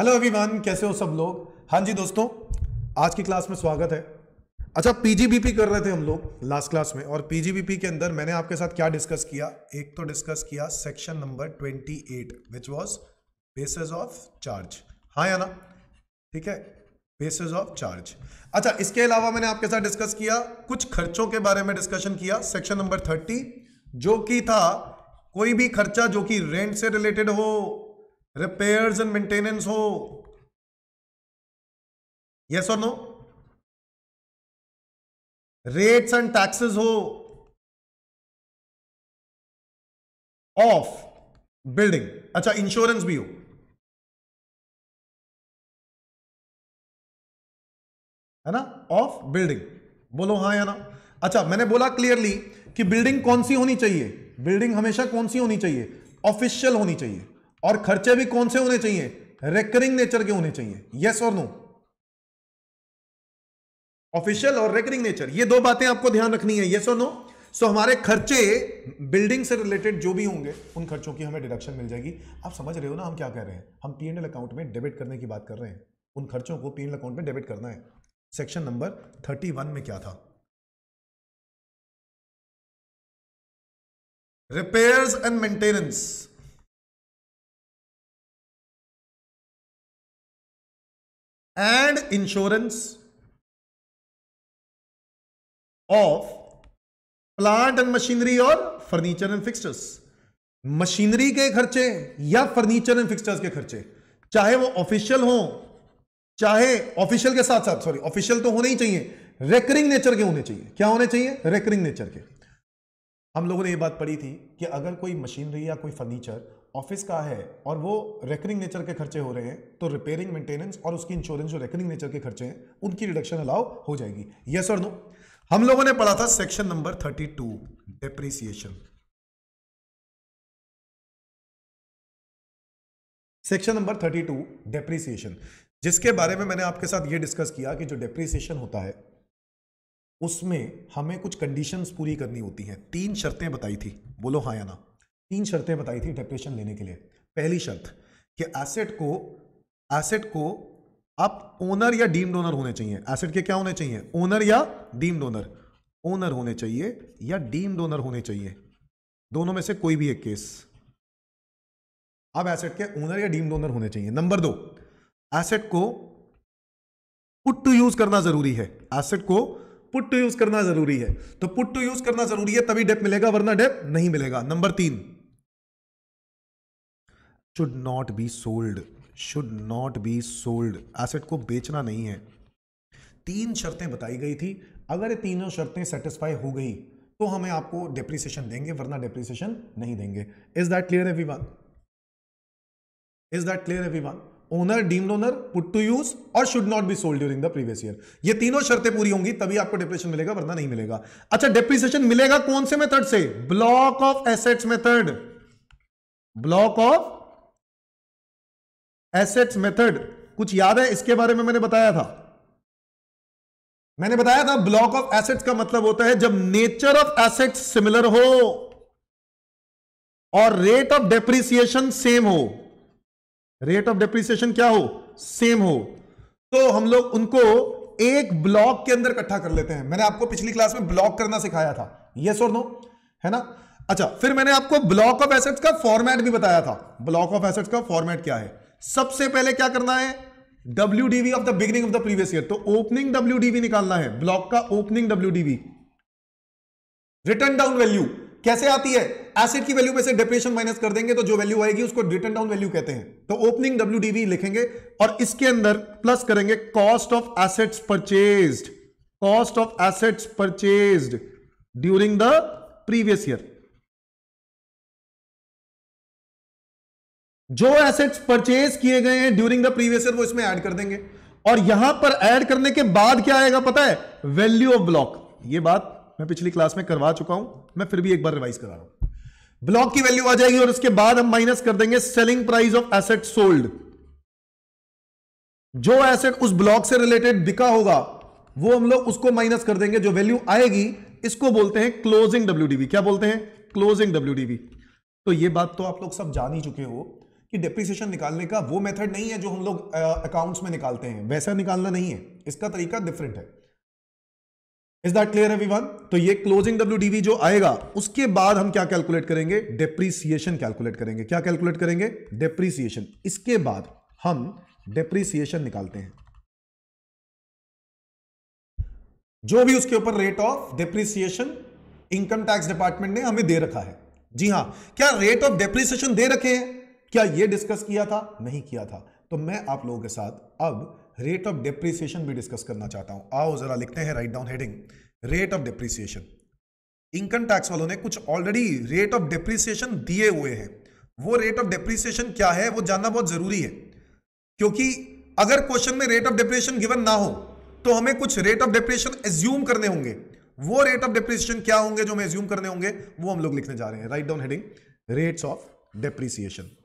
Hello अभिमान कैसे हो सब लोग हाँ जी दोस्तों आज की क्लास में स्वागत है अच्छा पीजीबीपी कर रहे थे हम लोग लास्ट क्लास में और पीजीबीपी के अंदर मैंने आपके साथ क्या डिस्कस किया एक तो डिस्कस किया section number 28 which was basis of charge हाँ या ना ठीक है बेसिस ऑफ चार्ज अच्छा इसके अलावा मैंने आपके साथ डिस्कस किया कुछ खर्चों के बारे में डिस्कशन किया सेक्शन नंबर थर्टी जो कि था कोई भी खर्चा जो कि रेंट से रिलेटेड हो रिपेयर्स एंड मेंटेनेंस हो यस और नो रेट्स एंड टैक्सेस हो ऑफ बिल्डिंग अच्छा इंश्योरेंस भी हो है ना ऑफ बिल्डिंग बोलो हाँ या ना अच्छा मैंने बोला क्लियरली कि बिल्डिंग कौन सी होनी चाहिए बिल्डिंग हमेशा कौन सी होनी चाहिए ऑफिशियल होनी चाहिए और खर्चे भी कौन से होने चाहिए रेकरिंग नेचर के होने चाहिए यस और नो ऑफिशियल और रेकरिंग नेचर ये दो बातें आपको ध्यान रखनी है यस और नो सो हमारे खर्चे बिल्डिंग से रिलेटेड जो भी होंगे उन खर्चों की हमें डिडक्शन मिल जाएगी आप समझ रहे हो ना हम क्या कह रहे हैं हम पी एंड अकाउंट में डेबिट करने की बात कर रहे हैं उन खर्चों को पी एंड अकाउंट में डेबिट करना है सेक्शन नंबर थर्टी वन में क्या था repairs and maintenance and insurance of plant and machinery और फर्नीचर एंड फिक्सचर्स मशीनरी के खर्चे या फर्नीचर एंड फिक्सचर्स के खर्चे चाहे वो ऑफिशियल हो चाहे ऑफिशियल के साथ साथ सॉरी ऑफिशियल तो होने ही चाहिए रेकरिंग नेचर के होने चाहिए क्या होने चाहिए रेकरिंग नेचर के हम लोगों ने ये बात पढ़ी थी कि अगर कोई मशीनरी या कोई फर्नीचर ऑफिस का है और वो रेकरिंग नेचर के खर्चे हो रहे हैं तो रिपेयरिंग मेंटेनेंस और उसकी इंश्योरेंस जो रेकरिंग नेचर के खर्चे हैं उनकी रिडक्शन अलाउ हो जाएगी यस और नो हम लोगों ने पढ़ा था section number thirty two depreciation section number thirty two depreciation जिसके बारे में मैंने आपके साथ ये डिस्कस किया कि जो डेप्रिसिएशन होता है उसमें हमें कुछ कंडीशंस पूरी करनी होती हैं तीन शर्तें बताई थी बोलो हाँ या ना तीन शर्तें बताई थी डेप्रेशन लेने के लिए पहली शर्त कि एसेट को एसेट को आप ओनर या डीम्ड ओनर होने चाहिए एसेट के क्या होने चाहिए ओनर या डीम्ड ओनर ओनर होने चाहिए या डीम्ड ओनर होने चाहिए दोनों में से कोई भी एक केस अब एसेट के ओनर या डीम्ड ओनर होने चाहिए नंबर दो एसेट को पुट टू यूज करना जरूरी है एसेट को पुट टू यूज करना जरूरी है तो पुट टू यूज करना जरूरी है तभी डेप मिलेगा वरना डेप नहीं मिलेगा नंबर तीन should not be sold should not be sold asset को बेचना नहीं है तीन शर्तें बताई गई थी अगर ये तीनों शर्तें सेटिस्फाई हो गई तो हमें आपको डिप्रिसिएशन देंगे वरना डिप्रिसिएशन नहीं देंगे is that clear every everyone is that clear every everyone owner deem owner put to use और should not be sold during the previous year ये तीनों शर्तें पूरी होंगी तभी आपको डिप्रेशन मिलेगा वरना नहीं मिलेगा अच्छा डिप्रिसिएशन मिलेगा कौन से मेथड से block of assets method block of assets method कुछ याद है इसके बारे में मैंने बताया था मैंने बताया था ब्लॉक ऑफ एसेट्स का मतलब होता है जब नेचर ऑफ एसेट्स सिमिलर हो और रेट ऑफ डेप्रिसिएशन सेम हो रेट ऑफ डेप्रिसिएशन क्या हो सेम हो तो हम लोग उनको एक ब्लॉक के अंदर इकट्ठा कर लेते हैं मैंने आपको पिछली क्लास में ब्लॉक करना सिखाया था यस और नो है ना अच्छा फिर मैंने आपको ब्लॉक ऑफ एसेट्स का फॉर्मेट भी बताया था ब्लॉक ऑफ एसेट्स का फॉर्मेट क्या है सबसे पहले क्या करना है W DV of the beginning of the previous year तो ओपनिंग डब्ल्यू डीवी निकालना है ब्लॉक का opening W DV written down value कैसे आती है एसिड की वैल्यू में से डेप्रेशन माइनस कर देंगे तो जो वैल्यू आएगी उसको रिटर्न डाउन वैल्यू कहते हैं तो ओपनिंग डब्ल्यू डीवी लिखेंगे और इसके अंदर प्लस करेंगे cost of assets purchase cost of assets purchase during the previous year जो एसेट्स परचेज किए गए हैं ड्यूरिंग द प्रीवियस ईयर वो इसमें ऐड कर देंगे और यहां पर ऐड करने के बाद क्या आएगा पता है वैल्यू ऑफ ब्लॉक ये बात मैं पिछली क्लास में करवा चुका हूं मैं फिर भी एक बार रिवाइज करा रहा हूं ब्लॉक की वैल्यू आ जाएगी और उसके बाद हम माइनस कर देंगे selling price of asset sold जो एसेट उस ब्लॉक से रिलेटेड बिका होगा वो हम लोग उसको माइनस कर देंगे जो वैल्यू आएगी इसको बोलते हैं क्लोजिंग डब्ल्यू क्या बोलते हैं क्लोजिंग डब्ल्यू तो ये बात तो आप लोग सब जान ही चुके हो कि डिप्रिसिएशन निकालने का वो मेथड नहीं है जो हम लोग अकाउंट्स में निकालते हैं वैसा निकालना नहीं है इसका तरीका डिफरेंट है इज दैट क्लियर एवरीवन तो ये क्लोजिंग डब्ल्यू जो आएगा उसके बाद हम क्या कैलकुलेट करेंगे डिप्रिसिएशन कैलकुलेट करेंगे क्या कैलकुलेट करेंगे डिप्रिसिएशन इसके बाद हम डिप्रिसिएशन निकालते हैं जो भी उसके ऊपर rate of depreciation income tax department ने हमें दे रखा है जी हां क्या रेट ऑफ डेप्रीसिएशन दे रखे हैं क्या ये डिस्कस किया था नहीं किया था तो मैं आप लोगों के साथ अब रेट ऑफ डिप्रिसिएशन भी डिस्कस करना चाहता हूं आओ जरा लिखते हैं write down heading rate of depreciation income tax वालों ने कुछ ऑलरेडी रेट ऑफ डिप्रिसिएशन दिए हुए हैं वो रेट ऑफ डिप्रिसिएशन क्या है वो जानना बहुत जरूरी है क्योंकि अगर क्वेश्चन में रेट ऑफ डिप्रिसिएशन गिवन ना हो तो हमें कुछ रेट ऑफ डिप्रिसिएशन एज्यूम करने होंगे वो रेट ऑफ डिप्रिसिएशन क्या होंगे जो हमें एज्यूम करने होंगे वो हम लोग लिखने जा रहे हैं write down heading rates of depreciation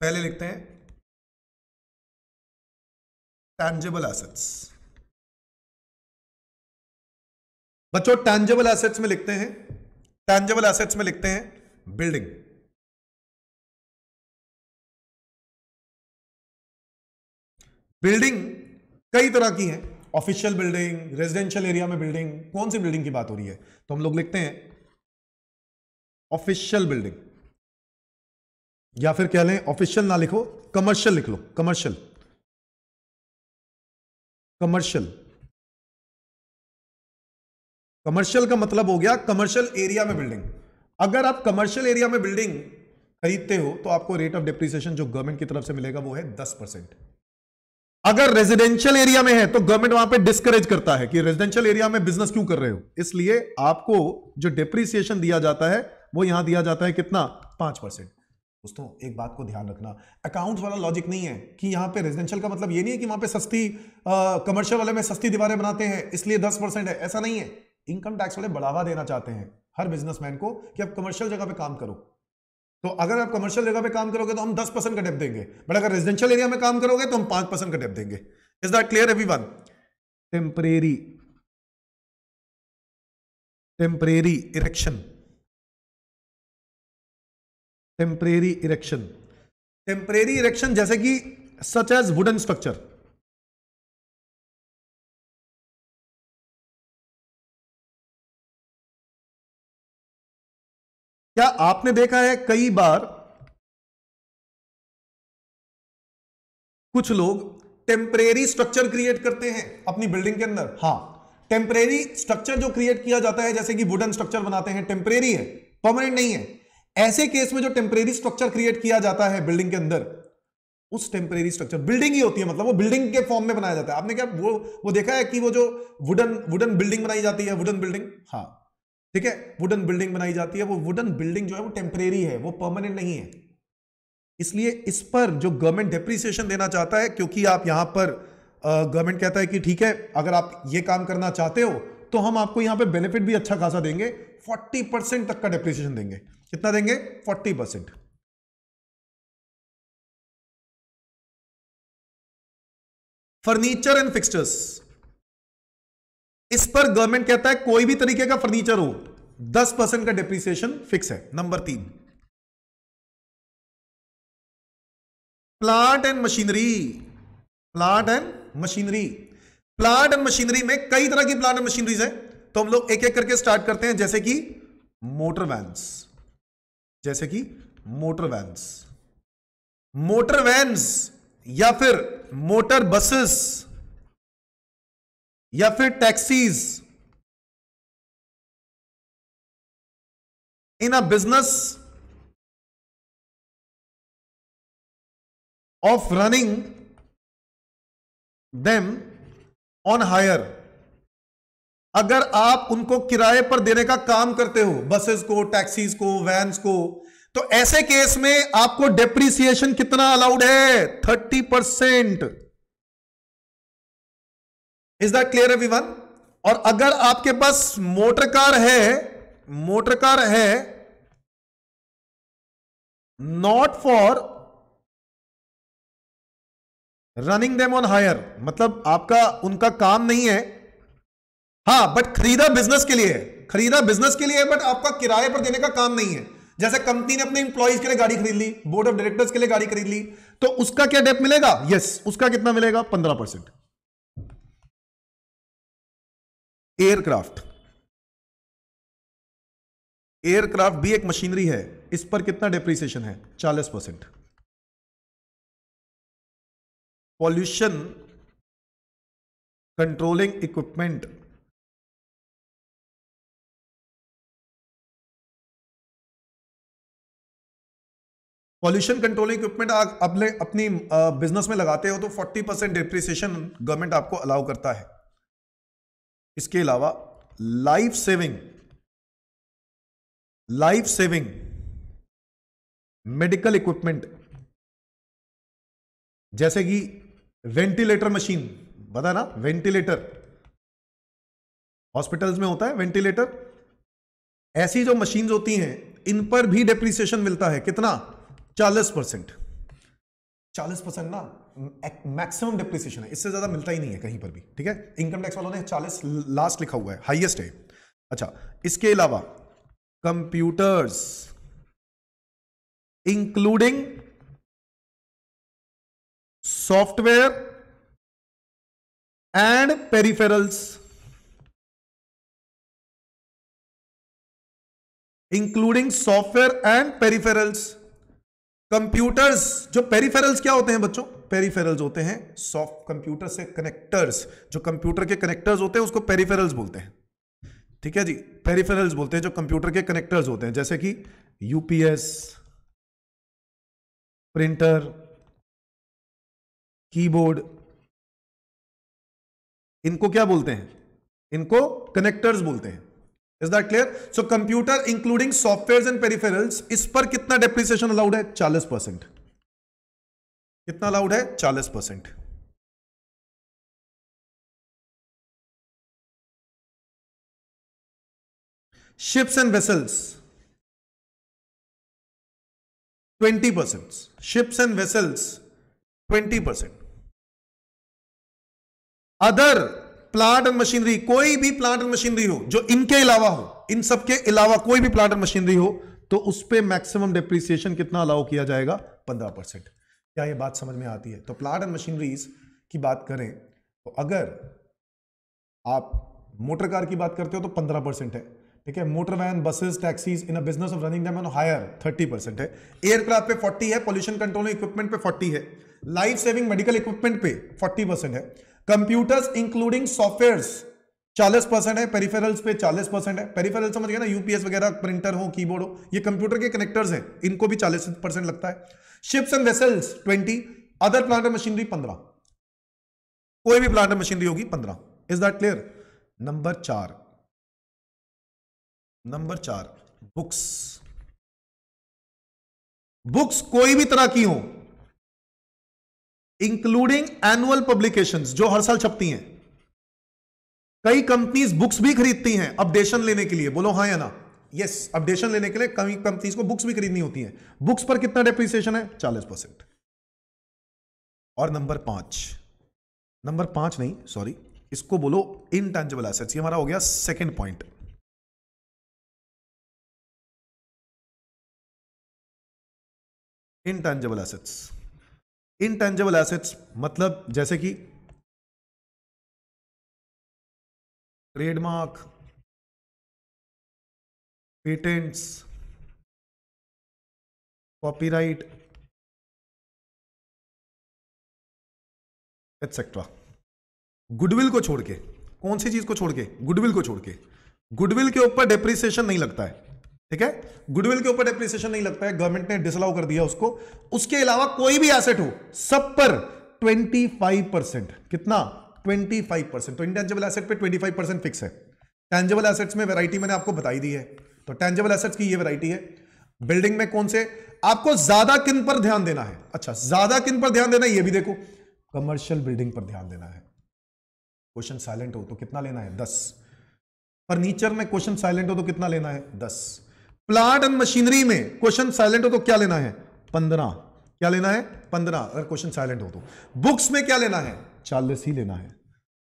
पहले लिखते हैं टैंजेबल एसेट्स बच्चों टैंजेबल एसेट्स में लिखते हैं टैंजेबल एसेट्स में लिखते हैं बिल्डिंग बिल्डिंग कई तरह की है ऑफिशियल बिल्डिंग रेजिडेंशियल एरिया में बिल्डिंग कौन सी बिल्डिंग की बात हो रही है तो हम लोग लिखते हैं ऑफिशियल बिल्डिंग या फिर कह लें ऑफिशियल ना लिखो कमर्शियल लिख लो कमर्शियल कमर्शियल कमर्शियल का मतलब हो गया कमर्शियल एरिया में बिल्डिंग अगर आप कमर्शियल एरिया में बिल्डिंग खरीदते हो तो आपको रेट ऑफ डिप्रिसिएशन जो गवर्नमेंट की तरफ से मिलेगा वो है दस परसेंट अगर रेजिडेंशियल एरिया में है तो गवर्नमेंट वहां पे डिस्करेज करता है कि रेजिडेंशियल एरिया में बिजनेस क्यों कर रहे हो इसलिए आपको जो डिप्रिसिएशन दिया जाता है वो यहां दिया जाता है कितना पांच परसेंट दोस्तों एक बात को ध्यान रखना अकाउंट्स वाला लॉजिक नहीं है कि यहाँ पे रेजिडेंशियल का मतलब ये नहीं है कि वहां पे सस्ती कमर्शियल वाले में सस्ती दीवारें बनाते हैं इसलिए दस परसेंट है ऐसा नहीं है इनकम टैक्स वाले बढ़ावा देना चाहते हैं हर बिजनेसमैन को कि आप कमर्शियल जगह पे काम करो तो अगर आप कमर्शियल जगह पे काम करोगे तो हम दस परसेंट का डेप देंगे बट अगर रेजिडेंशियल एरिया में काम करोगे तो हम पांच परसेंट का डेप देंगे is that clear every one temporary temporary erection temporary erection temporary erection जैसे कि सच एज वुडन स्ट्रक्चर क्या आपने देखा है कई बार कुछ लोग टेम्परेरी स्ट्रक्चर क्रिएट करते हैं अपनी बिल्डिंग के अंदर हाँ टेम्परेरी स्ट्रक्चर जो क्रिएट किया जाता है जैसे कि वुडन स्ट्रक्चर बनाते हैं टेम्परेरी है परमानेंट नहीं है ऐसे केस में जो टेम्परेरी स्ट्रक्चर क्रिएट किया जाता है बिल्डिंग के अंदर उस टेम्परेरी स्ट्रक्चर बिल्डिंग ही होती है मतलब वो बिल्डिंग के फॉर्म में बनाया जाता है आपने क्या वो वो देखा है कि वो जो वुडन वुडन बिल्डिंग बनाई जाती है वुडन बिल्डिंग हाँ ठीक है वुडन बिल्डिंग बनाई जाती है वो वुडन बिल्डिंग जो है वो टेम्परेरी है वो परमानेंट नहीं है इसलिए इस पर जो गवर्नमेंट डेप्रिसिएशन देना चाहता है क्योंकि आप यहां पर गवर्नमेंट कहता है कि ठीक है अगर आप ये काम करना चाहते हो तो हम आपको यहां पे बेनिफिट भी अच्छा खासा देंगे 40 परसेंट तक का डेप्रिसिएशन देंगे कितना देंगे forty percent furniture and fixtures इस पर गवर्नमेंट कहता है कोई भी तरीके का फर्नीचर हो दस परसेंट का डिप्रिसिएशन फिक्स है नंबर तीन plant and machinery plant and machinery plant and machinery में कई तरह की प्लांट एंड मशीनरीज है तो हम लोग एक एक करके स्टार्ट करते हैं जैसे कि मोटर वैन्स जैसे कि मोटर वैन्स मोटर वैन्स या फिर मोटर बसेस या फिर taxis in a business of running them on hire अगर आप उनको किराए पर देने का काम करते हो बसेस को टैक्सीज को वैन्स को तो ऐसे केस में आपको डेप्रिसिएशन कितना अलाउड है thirty percent is that clear one और अगर आपके पास मोटर कार है मोटर कार है not for running them on hire मतलब आपका उनका काम नहीं है हाँ बट खरीदा बिजनेस के लिए है खरीदा बिजनेस के लिए बट आपका किराए पर देने का काम नहीं है जैसे कंपनी ने अपने इंप्लॉइज के लिए गाड़ी खरीद ली बोर्ड ऑफ डायरेक्टर्स के लिए गाड़ी खरीद ली तो उसका क्या डेप मिलेगा यस उसका कितना मिलेगा पंद्रह परसेंट एयरक्राफ्ट एयरक्राफ्ट भी एक मशीनरी है इस पर कितना डेप्रिसिएशन है चालीस percent pollution controlling equipment pollution control equipment आप अपने अपनी बिजनेस में लगाते हो तो 40 परसेंट डिप्रिसिएशन गवर्नमेंट आपको अलाउ करता है इसके अलावा life saving life saving medical equipment जैसे कि वेंटिलेटर मशीन बता ना वेंटिलेटर हॉस्पिटल्स में होता है वेंटिलेटर ऐसी जो मशीन्स होती हैं इन पर भी डिप्रिसिएशन मिलता है कितना चालीस परसेंट चालीस परसेंट ना मैक्सिमम डिप्रिसिएशन है इससे ज़्यादा मिलता ही नहीं है कहीं पर भी ठीक है इनकम टैक्स वालों ने चालीस लास्ट लिखा हुआ है हाईएस्ट है अच्छा इसके अलावा computers including software and peripherals including software and peripherals computers जो पेरीफेरल्स क्या होते हैं बच्चों पेरीफेरल्स होते हैं सॉफ्ट कंप्यूटर से कनेक्टर्स जो कंप्यूटर के कनेक्टर्स होते हैं उसको पेरीफेरल्स बोलते हैं ठीक है जी पेरीफेरल्स बोलते हैं जो कंप्यूटर के कनेक्टर्स होते हैं जैसे कि यूपीएस प्रिंटर कीबोर्ड इनको क्या बोलते हैं इनको कनेक्टर्स बोलते हैं is that clear so computer including software and peripherals इस पर कितना डेप्रिसिएशन अलाउड है चालीस परसेंट कितना अलाउड है चालीस percent ships and vessels twenty percent ships and vessels twenty percent other plant and machinery कोई भी प्लांट एंड मशीनरी हो जो इनके अलावा हो इन सबके अलावा कोई भी प्लांट एंड मशीनरी हो तो उस पर मैक्सिमम डिप्रिसिएशन कितना अलाउ किया जाएगा पंद्रह परसेंट क्या ये बात समझ में आती है तो प्लांट एंड मशीनरीज की बात करें तो अगर आप मोटर कार की बात करते हो तो पंद्रह परसेंट है ठीक है motor van buses taxis in a business of running them hire thirty percent है एयरक्राफ्ट पे फोर्टी है पोल्यूशन कंट्रोल इक्विपमेंट पे फोर्टी है लाइफ सेविंग मेडिकल इक्विपमेंट पे फोर्टी परसेंट है कंप्यूटर्स इंक्लूडिंग सॉफ्टवेयर्स 40 परसेंट है पेरिफेरल्स पे 40 परसेंट है पेरिफेरल समझ गया ना यूपीएस वगैरह प्रिंटर हो कीबोर्ड हो ये कंप्यूटर के कनेक्टर्स है इनको भी 40 परसेंट लगता है ships and vessels 20 other plant machinery 15 कोई भी प्लांट मशीनरी होगी 15 इज दैट क्लियर नंबर चार नंबर चार बुक्स बुक्स कोई भी तरह की हो इंक्लूडिंग एनुअल पब्लिकेशन जो हर साल छपती हैं कई कंपनीज बुक्स भी खरीदती हैं अपडेशन लेने के लिए बोलो हाँ या ना यस अपडेशन लेने के लिए कई कंपनीज को बुक्स भी खरीदनी होती हैं बुक्स पर कितना डेप्रिसिएशन है चालीस परसेंट और नंबर पांच नंबर पांच नहीं सॉरी इसको बोलो इनटेंजिबल एसेट्स ये हमारा हो गया second point intangible assets intangible assets मतलब जैसे कि trademark patents copyright etcetera goodwill को छोड़ के कौन सी चीज को छोड़ के गुडविल को छोड़ के गुडविल के ऊपर डेप्रिसिएशन नहीं लगता है ठीक है गुडविल के ऊपर डेप्रिसिएशन नहीं लगता है गवर्नमेंट ने डिसलाउ कर दिया उसको उसके अलावा कोई भी एसेट हो सब पर 25 परसेंट कितना 25 परसेंट तो इंटेंजेबल एसेट पे 25 परसेंट फिक्स है टेंजेबल एसेट्स में वैरायटी मैंने आपको बताई दी है तो टेंजेबल एसेट्स की ये वैरायटी है बिल्डिंग में कौन से आपको ज्यादा किन पर ध्यान देना है अच्छा ज्यादा किन पर ध्यान देना है ये भी देखो कमर्शियल बिल्डिंग पर ध्यान देना है क्वेश्चन साइलेंट हो तो कितना लेना है दस फर्नीचर में क्वेश्चन साइलेंट हो तो कितना लेना है दस प्लांट एंड मशीनरी में क्वेश्चन साइलेंट हो तो क्या लेना है पंद्रह क्या लेना है पंद्रह अगर क्वेश्चन साइलेंट हो तो बुक्स में क्या लेना है चालीस ही लेना है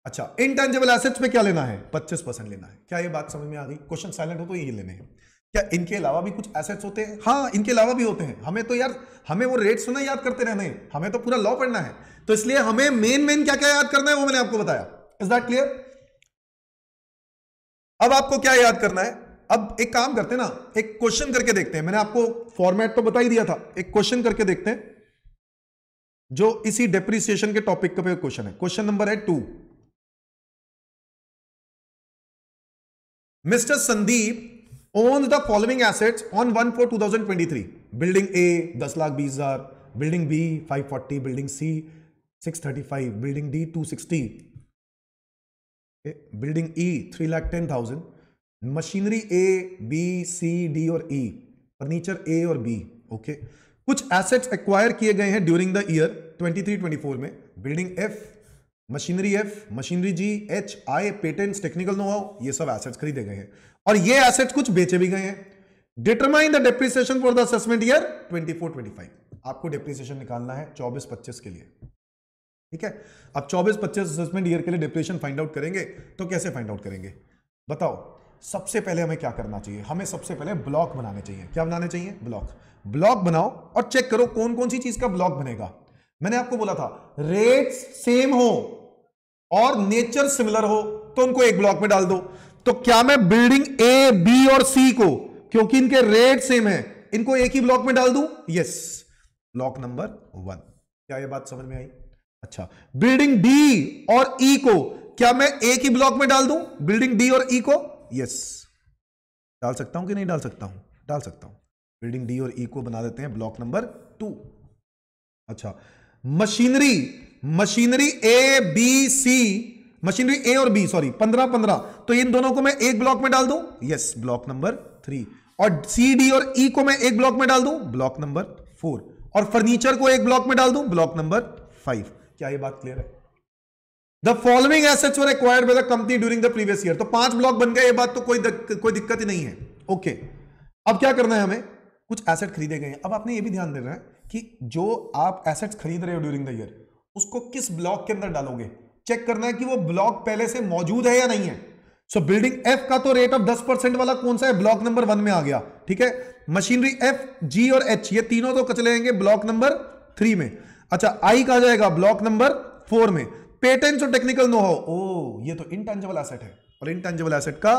अच्छा इनटेंजिबल एसेट्स में क्या लेना है पच्चीस परसेंट लेना है क्या ये बात समझ में आ गई क्वेश्चन साइलेंट हो तो यही लेने हैं क्या इनके अलावा भी कुछ एसेट्स होते हैं हाँ इनके अलावा भी होते हैं हमें तो यार हमें वो रेट सुना तो याद करते रहना है हमें तो पूरा लॉ पढ़ना है तो इसलिए हमें मेन मेन क्या क्या याद करना है वो मैंने आपको बताया इज दैट क्लियर अब आपको क्या याद करना है अब एक काम करते हैं ना एक क्वेश्चन करके देखते हैं मैंने आपको फॉर्मेट तो बता ही दिया था एक क्वेश्चन करके देखते हैं जो इसी डेप्रिसिएशन के टॉपिक का क्वेश्चन है क्वेश्चन नंबर है two mister Sandeep own the following assets on one four two thousand twenty three building A दस लाख बीस हजार building B five forty building C six thirty five building D two sixty building E three lakh ten thousand machinery A B C D और E e, furniture A और B okay कुछ assets acquire किए गए हैं during the year 23 24 में building F machinery F machinery G H I patents technical know how ये सब assets खरीदे गए हैं और ये एसेट्स कुछ बेचे भी गए हैं determine the depreciation for the assessment year 24 25 आपको डेप्रिसिएशन निकालना है 24 25 के लिए ठीक है अब 24 25 असेसमेंट ईयर के लिए डेप्रिसिएशन फाइंड आउट करेंगे तो कैसे फाइंड आउट करेंगे बताओ सबसे पहले हमें क्या करना चाहिए हमें सबसे पहले ब्लॉक बनाने चाहिए क्या बनाने चाहिए ब्लॉक ब्लॉक बनाओ और चेक करो कौन कौन सी चीज का ब्लॉक बनेगा मैंने आपको बोला था रेट्स सेम हो और नेचर सिमिलर हो तो उनको एक ब्लॉक में डाल दो तो क्या मैं बिल्डिंग ए बी और सी को क्योंकि इनके रेट सेम है इनको एक ही ब्लॉक में डाल दू यस ब्लॉक नंबर वन क्या ये बात समझ में आई अच्छा बिल्डिंग डी और ई e को क्या मैं एक ही ब्लॉक में डाल दू बिल्डिंग डी और ई e को यस डाल सकता हूं कि नहीं डाल सकता हूं डाल सकता हूं बिल्डिंग डी और ई e को बना देते हैं ब्लॉक नंबर टू अच्छा machinery machinery A B C machinery A और बी सॉरी पंद्रह पंद्रह तो इन दोनों को मैं एक ब्लॉक में डाल दू यस ब्लॉक नंबर थ्री और सी डी और ई e को मैं एक ब्लॉक में डाल दू ब्लॉक नंबर फोर और फर्नीचर को एक ब्लॉक में डाल दूं ब्लॉक नंबर फाइव क्या ये बात क्लियर है the following asset were acquired by the company during the previous year तो पांच ब्लॉक बन गए ये बात तो कोई दक, कोई दिक्कत ही नहीं है ओके okay. अब क्या करना है हमें कुछ एसेट खरीदे गए अब आपने ये भी ध्यान देना है कि जो आप एसेट खरीद रहे हो ड्यूरिंग द ईयर उसको किस ब्लॉक के अंदर डालोगे चेक करना है कि वो ब्लॉक पहले से मौजूद है या नहीं है सो बिल्डिंग एफ का तो रेट ऑफ दस परसेंट वाला कौन सा है ब्लॉक नंबर वन में आ गया ठीक है मशीनरी एफ जी और एच ये तीनों तो कचलेंगे ब्लॉक नंबर थ्री में अच्छा आई कहा जाएगा ब्लॉक नंबर फोर में पेटेंट्स और टेक्निकल नो हाउ ओ ये तो इनटेंजिबल एसेट है और इनटेंजिबल एसेट का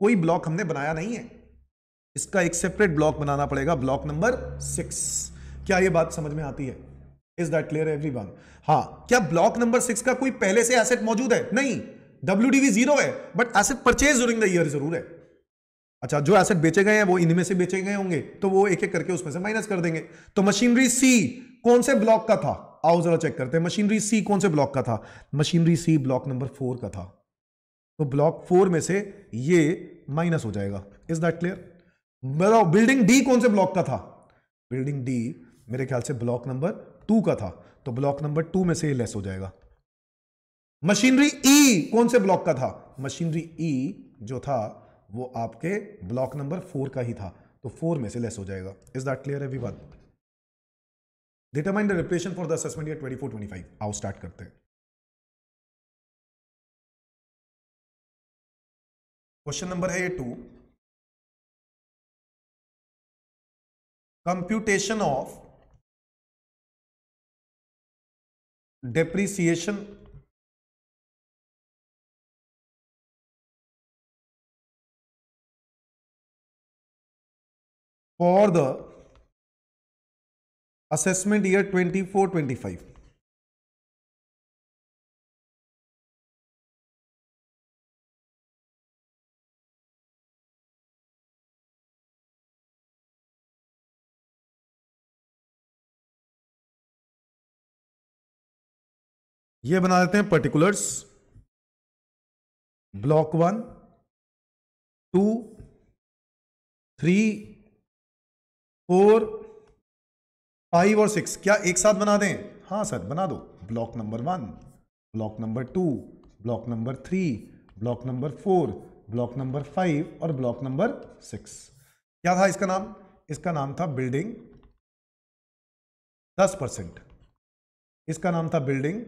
कोई ब्लॉक हमने बनाया नहीं है इसका एक सेपरेट ब्लॉक बनाना पड़ेगा ब्लॉक नंबर सिक्स क्या यह बात समझ में आती है is that clear every one हाँ क्या ब्लॉक नंबर सिक्स का कोई पहले से एसेट मौजूद है नहीं डब्ल्यू जीरो है but asset purchase during the year जरूर है अच्छा जो एसेट बेचे गए हैं वो इनमें से बेचे गए होंगे तो वो एक एक करके उसमें से माइनस कर देंगे तो मशीनरी सी कौन से ब्लॉक का था आओ जरा चेक करते हैं मशीनरी सी कौन से ब्लॉक का था machinery C block number four का था तो ब्लॉक फोर में से ये माइनस हो जाएगा इज दैट क्लियर बताओ बिल्डिंग डी कौन से ब्लॉक का था बिल्डिंग डी मेरे ख्याल से ब्लॉक नंबर टू का था तो ब्लॉक नंबर टू में से ये लेस हो जाएगा मशीनरी ई e, कौन से ब्लॉक का था मशीनरी ई e, जो था वो आपके ब्लॉक नंबर फोर का ही था तो फोर में से लेस हो जाएगा is that clear every one determine the depreciation for the assessment year 24 25 आओ स्टार्ट करते हैं क्वेश्चन नंबर है ये two computation of depreciation for the assessment year twenty four twenty five ये बना देते हैं particulars block one two three four five और सिक्स क्या एक साथ बना दें हाँ सर बना दो block number one block number two block number three block number four block number five और ब्लॉक नंबर सिक्स क्या था इसका नाम इसका नाम था बिल्डिंग दस परसेंट इसका नाम था बिल्डिंग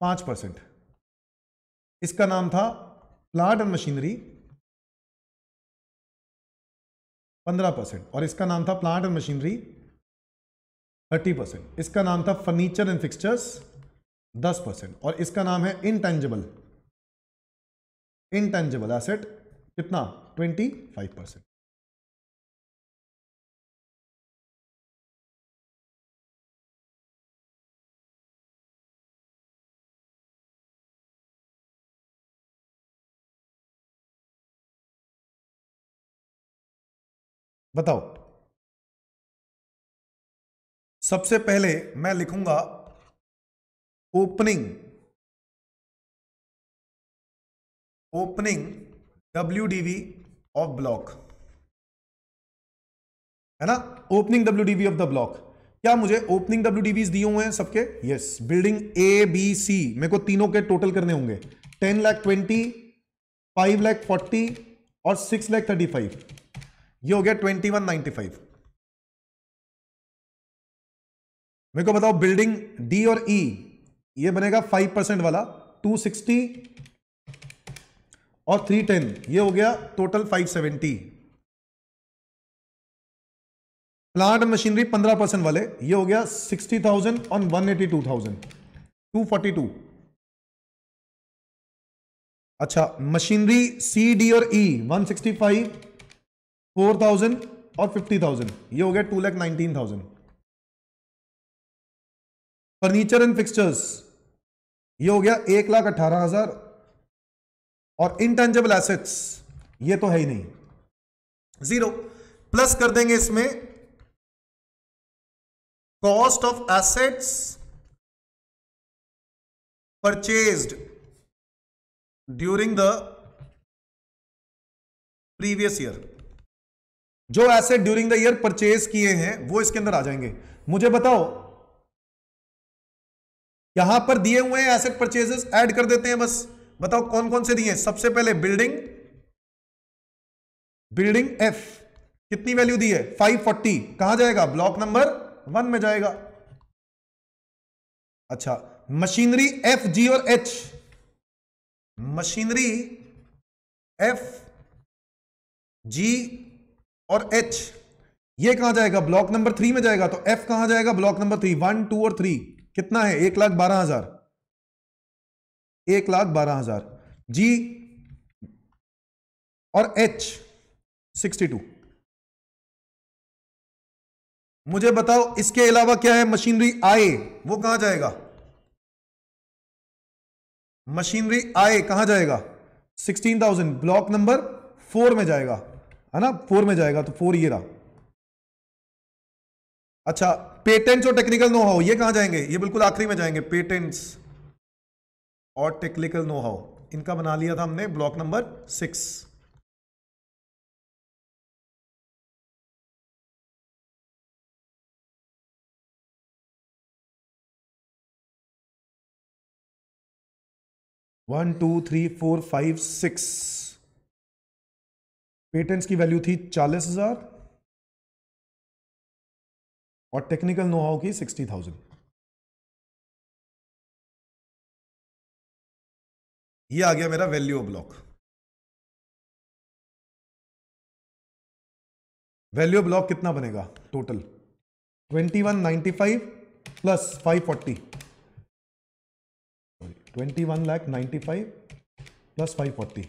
पांच परसेंट इसका नाम था प्लांट एंड मशीनरी पंद्रह परसेंट और इसका नाम था plant and machinery thirty percent इसका नाम था फर्नीचर एंड फिक्सचर्स दस परसेंट और इसका नाम है इनटेंजिबल इनटेंजिबल एसेट कितना ट्वेंटी फाइव परसेंट बताओ सबसे पहले मैं लिखूंगा opening opening W DV of block है ना opening W DV of the block क्या मुझे ओपनिंग डब्ल्यू डीवी दिए हुए हैं सबके यस बिल्डिंग ए बी सी मेरे को तीनों के टोटल करने होंगे ten lakh twenty five lakh forty और six lakh thirty five E, ये हो गया ट्वेंटी वन नाइनटी फाइव मेरे को बताओ बिल्डिंग डी और ई e, ये बनेगा फाइव परसेंट वाला टू सिक्सटी और थ्री टेन ये हो गया total five seventy plant machinery पंद्रह परसेंट वाले ये हो गया सिक्सटी थाउजेंड और one eighty two thousand two forty two अच्छा मशीनरी सी डी और E one sixty five four thousand और फिफ्टी थाउजेंड ये हो गया two lakh nineteen thousand furniture and fixtures ये हो गया एक लाख अट्ठारह हजार और इनटेंजेबल एसेट्स ये तो है ही नहीं जीरो प्लस कर देंगे इसमें cost of assets purchase during the previous year जो asset during the year purchase किए हैं वो इसके अंदर आ जाएंगे मुझे बताओ यहां पर दिए हुए हैं एसेट परचेजेस ऐड कर देते हैं बस बताओ कौन कौन से दिए सबसे पहले बिल्डिंग बिल्डिंग एफ कितनी वैल्यू दी है 540 कहां जाएगा ब्लॉक नंबर वन में जाएगा अच्छा मशीनरी एफ जी और एच मशीनरी एफ जी और एच ये कहां जाएगा ब्लॉक नंबर थ्री में जाएगा तो एफ कहां जाएगा block number three one two और थ्री कितना है एक लाख बारह हजार एक लाख बारह हजार जी और एच सिक्सटी टू मुझे बताओ इसके अलावा क्या है मशीनरी आए वो कहां जाएगा मशीनरी आए कहां जाएगा sixteen thousand block number four में जाएगा है ना फोर में जाएगा तो फोर ये रहा अच्छा पेटेंट्स और टेक्निकल नो हाउ ये कहां जाएंगे ये बिल्कुल आखिरी में जाएंगे पेटेंट्स और टेक्निकल नो हाउ इनका बना लिया था हमने block number six one two three four five six patents की वैल्यू थी चालीस हजार और टेक्निकल नोहाउ की सिक्सटी थाउजेंड ये आ गया मेरा वैल्यू ब्लॉक वैल्यू ब्लॉक कितना बनेगा total twenty one ninety five plus five forty twenty one lakh ninety five plus five forty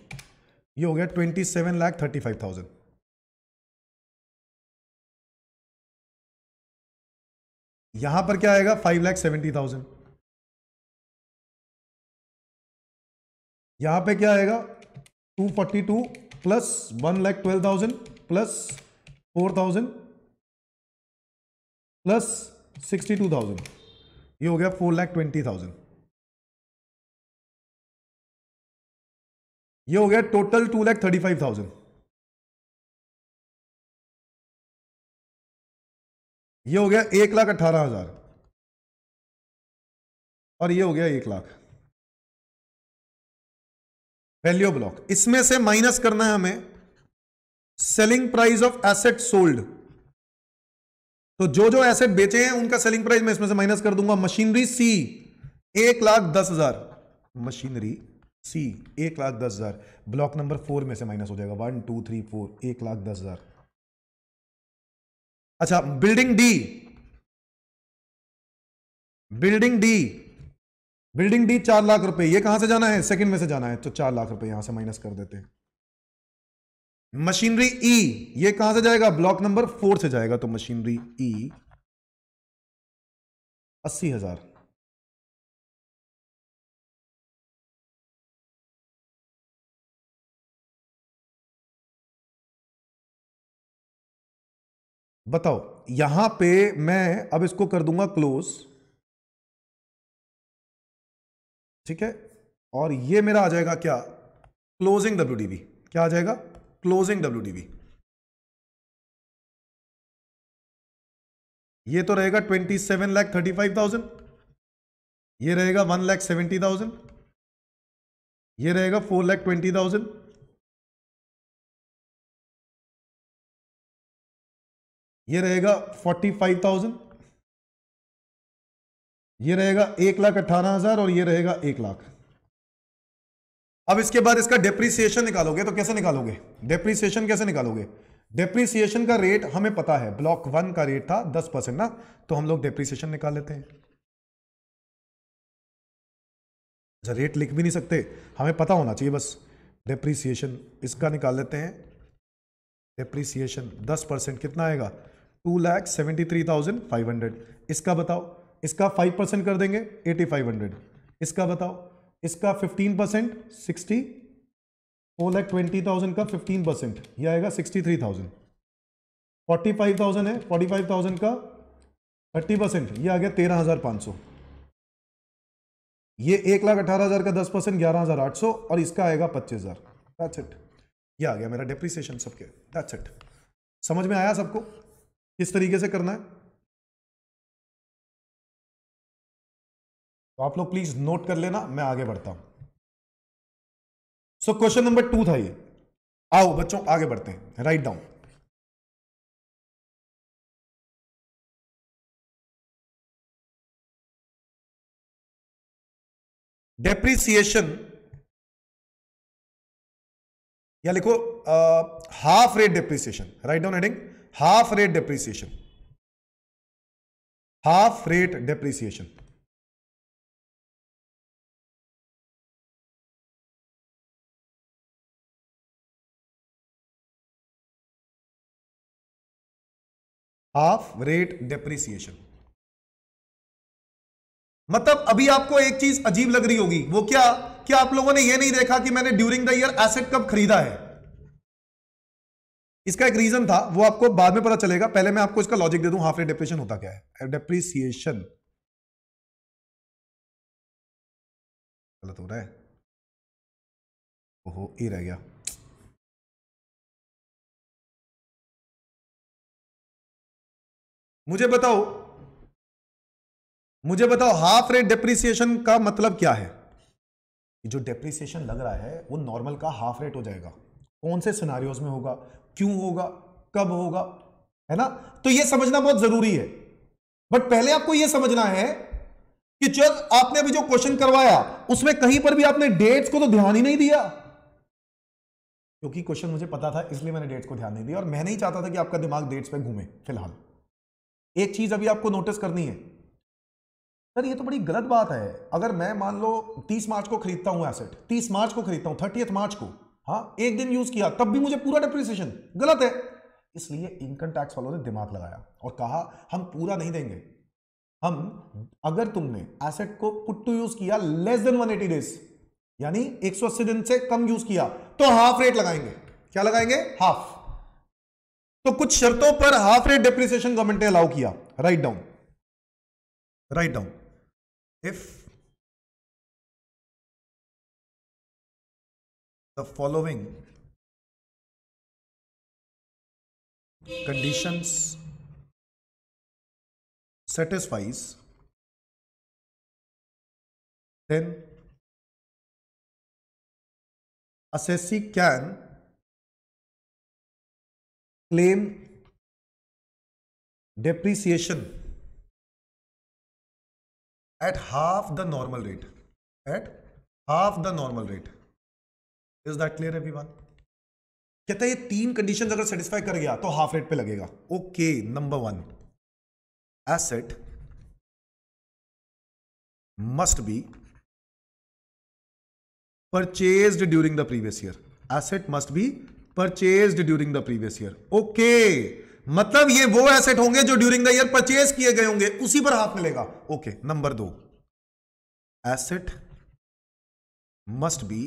ये हो गया twenty seven lakh thirty five thousand यहां पर क्या आएगा फाइव लाख सेवेंटी थाउजेंड यहां पे क्या आएगा two forty two plus one lakh twelve thousand plus four thousand plus sixty two thousand ये हो गया फोर लाख ट्वेंटी थाउजेंड ये हो गया total two lakh thirty five thousand ये हो गया एक लाख अट्ठारह हजार और ये हो गया एक लाख वैल्यू ब्लॉक इसमें से माइनस करना है हमें selling price of asset sold तो जो जो एसेट बेचे हैं उनका सेलिंग प्राइस मैं इसमें से माइनस कर दूंगा मशीनरी सी एक लाख दस हजार मशीनरी सी एक लाख दस हज़ार ब्लॉक नंबर फोर में से माइनस हो जाएगा वन टू थ्री फोर एक लाख दस हज़ार अच्छा building D building D building D चार लाख रुपए ये कहां से जाना है सेकंड में से जाना है तो चार लाख रुपए यहां से माइनस कर देते हैं मशीनरी ई ये कहां से जाएगा ब्लॉक नंबर फोर से जाएगा तो मशीनरी ई अस्सी हजार बताओ यहां पे मैं अब इसको कर दूंगा क्लोज ठीक है और ये मेरा आ जाएगा क्या क्लोजिंग डब्ल्यू क्या आ जाएगा क्लोजिंग डब्ल्यू ये तो रहेगा twenty seven lakh thirty five thousand ये रहेगा वन लैख सेवेंटी थाउजेंड ये रहेगा फोर लैख ट्वेंटी थाउजेंड ये रहेगा फोर्टी फाइव थाउजेंड ये रहेगा एक लाख अट्ठारह हजार और ये रहेगा एक लाख अब इसके बाद इसका डेप्रीसिएशन निकालोगे तो कैसे निकालोगे डेप्रीसिएशन कैसे निकालोगे डेप्रीसिएशन का रेट हमें पता है ब्लॉक वन का रेट था दस परसेंट ना तो हम लोग डेप्रीसिएशन निकाल लेते हैं जब अच्छा, रेट लिख भी नहीं सकते हमें पता होना चाहिए बस डेप्रीसिएशन इसका निकाल लेते हैं डेप्रीसिएशन दस परसेंट कितना आएगा two lakh seventy three thousand five hundred इसका बताओ इसका फाइव परसेंट कर देंगे एटी फाइव हंड्रेड इसका बताओ इसका fifteen percent sixty four lakh twenty thousand का फिफ्टीन परसेंट यह आएगा sixty three thousand forty five thousand है फोर्टी फाइव थाउजेंड का थर्टी परसेंट यह आ गया तेरह हज़ार पाँच सौ ये एक लाख अठारह हज़ार का दस परसेंट ग्यारह हज़ार आठ सौ और इसका आएगा पच्चीस हज़ार दैट्स इट यह आ गया मेरा डिप्रिसिएशन सबके दैट्स इट समझ में आया सबको किस तरीके से करना है तो आप लोग प्लीज नोट कर लेना मैं आगे बढ़ता हूं सो क्वेश्चन नंबर टू था ये आओ बच्चों आगे बढ़ते हैं राइट डाउन डेप्रिसिएशन या लिखो half rate depreciation write down heading half rate depreciation half rate depreciation half rate depreciation मतलब अभी आपको एक चीज अजीब लग रही होगी वो क्या क्या आप लोगों ने ये नहीं देखा कि मैंने ड्यूरिंग द ईयर एसेट कब खरीदा है इसका एक रीजन था वो आपको बाद में पता चलेगा पहले मैं आपको इसका लॉजिक दे दूं हाफ रेट डिप्रेशन होता क्या है डेप्रिसिएशन गलत हो रहा है ओहो ये रह गया मुझे बताओ मुझे बताओ हाफ रेट डेप्रिसिएशन का मतलब क्या है जो डेप्रिसिएशन लग रहा है वो नॉर्मल का हाफ रेट हो जाएगा कौन से सिनारियोज में होगा क्यों होगा कब होगा है ना तो यह समझना बहुत जरूरी है बट पहले आपको यह समझना है कि जब आपने अभी जो क्वेश्चन करवाया उसमें कहीं पर भी आपने डेट्स को तो ध्यान ही नहीं दिया क्योंकि क्वेश्चन मुझे पता था इसलिए मैंने डेट्स को ध्यान नहीं दिया और मैं नहीं चाहता था कि आपका दिमाग डेट्स पे घूमे फिलहाल एक चीज अभी आपको नोटिस करनी है सर ये तो बड़ी गलत बात है अगर मैं मान लो 30 मार्च को खरीदता हूं एसेट 30 मार्च को खरीदता हूं थर्टीथ मार्च को हाँ एक दिन यूज किया तब भी मुझे पूरा डिप्रिसिएशन गलत है इसलिए इनकम टैक्स वालों ने दिमाग लगाया और कहा हम पूरा नहीं देंगे हम अगर तुमने एसेट को पुट टू यूज किया लेस देन 180 डेज यानी 180 दिन से कम यूज किया तो हाफ रेट लगाएंगे क्या लगाएंगे हाफ तो कुछ शर्तों पर हाफ रेट डिप्रिसिएशन गवर्नमेंट ने अलाउ किया write down write down if the following conditions satisfies then assessee can claim depreciation at half the normal rate at half the normal rate is that clear every one कहता है ये तीन condition अगर satisfy कर गया तो half rate पे लगेगा okay number one asset must be purchase during the previous year asset must be purchase during the previous year okay मतलब ये वो एसेट होंगे जो ड्यूरिंग द ईयर परचेज किए गए होंगे उसी पर हाफ मिलेगा ओके नंबर दो asset must be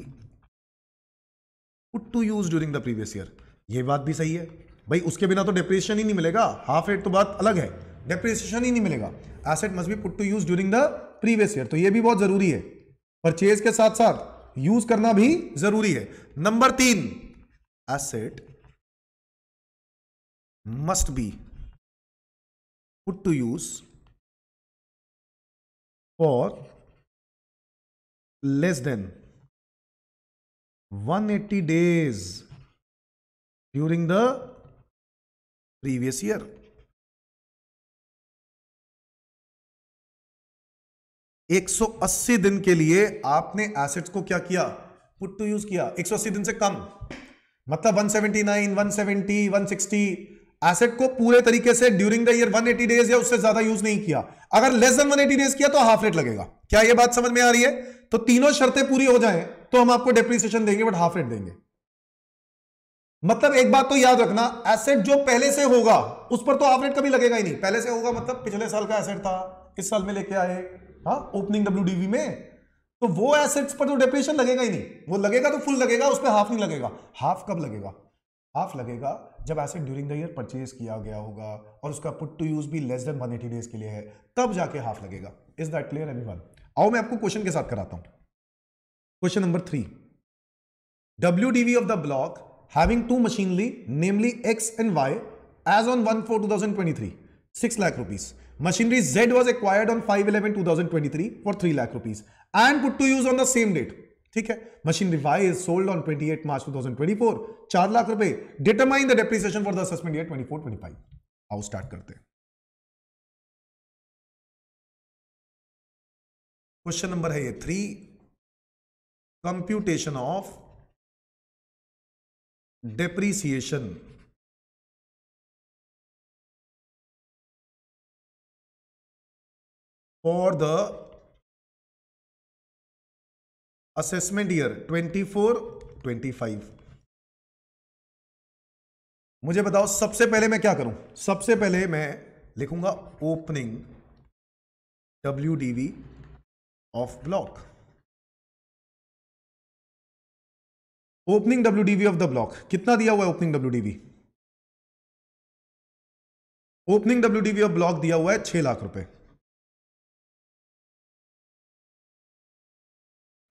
put to use during the previous year ये बात भी सही है भाई उसके बिना तो डिप्रेशन ही नहीं मिलेगा हाफ एट तो बात अलग है डिप्रेशन ही नहीं मिलेगा asset must be put to use during the previous year तो ये भी बहुत जरूरी है परचेज के साथ साथ यूज करना भी जरूरी है नंबर तीन asset must be put to use for less than 180 days during the previous year. एक अस्सी दिन के लिए आपने एसेट्स को क्या किया पुट टू यूज किया 180 दिन से कम मतलब 179, 170, 160 एसेट को पूरे तरीके से ड्यूरिंग द ईयर 180 डेज या उससे ज्यादा यूज नहीं किया अगर लेस देन 180 डेज किया तो हाफ रेट लगेगा क्या यह बात समझ में आ रही है तो तीनों शर्तें पूरी हो जाए तो हम आपको डेप्रिसिएशन देंगे बट हाफ रेट देंगे मतलब एक बात तो याद रखना एसेट जो पहले से होगा उस पर तो हाफ रेट कभी लगेगा ही नहीं पहले से होगा मतलब पिछले साल का एसेट था इस साल में लेके आए हाँ ओपनिंग डब्ल्यू में तो वो एसेट्स पर तो डेप्रिसिएशन लगेगा ही नहीं वो लगेगा तो फुल लगेगा उस पर हाफ नहीं लगेगा हाफ कब लगेगा हाफ लगेगा जब asset during the year purchase किया गया होगा और उसका पुट टू यूज भी less than one eighty days के लिए है तब जाके हाफ लगेगा is that clear anyone आओ मैं आपको क्वेश्चन के साथ कराता हूं question number three W DV of the block having two machinery namely X and Y as on one four two thousand twenty three six lakh rupees machinery Z was acquired on five eleven two thousand twenty three for three lakh rupees and put to use on the same date ठीक है machinery Y is sold on twenty eight March two thousand twenty four चार लाख रुपए determine the depreciation for the assessment year twenty four twenty five आउ start करते हैं question number है ये three computation of depreciation assessment year twenty four 24 25 मुझे बताओ सबसे पहले मैं क्या करूं सबसे पहले मैं लिखूंगा opening W D V of block. Opening W of the block कितना दिया हुआ है opening W opening W of block दिया हुआ है छह लाख रुपए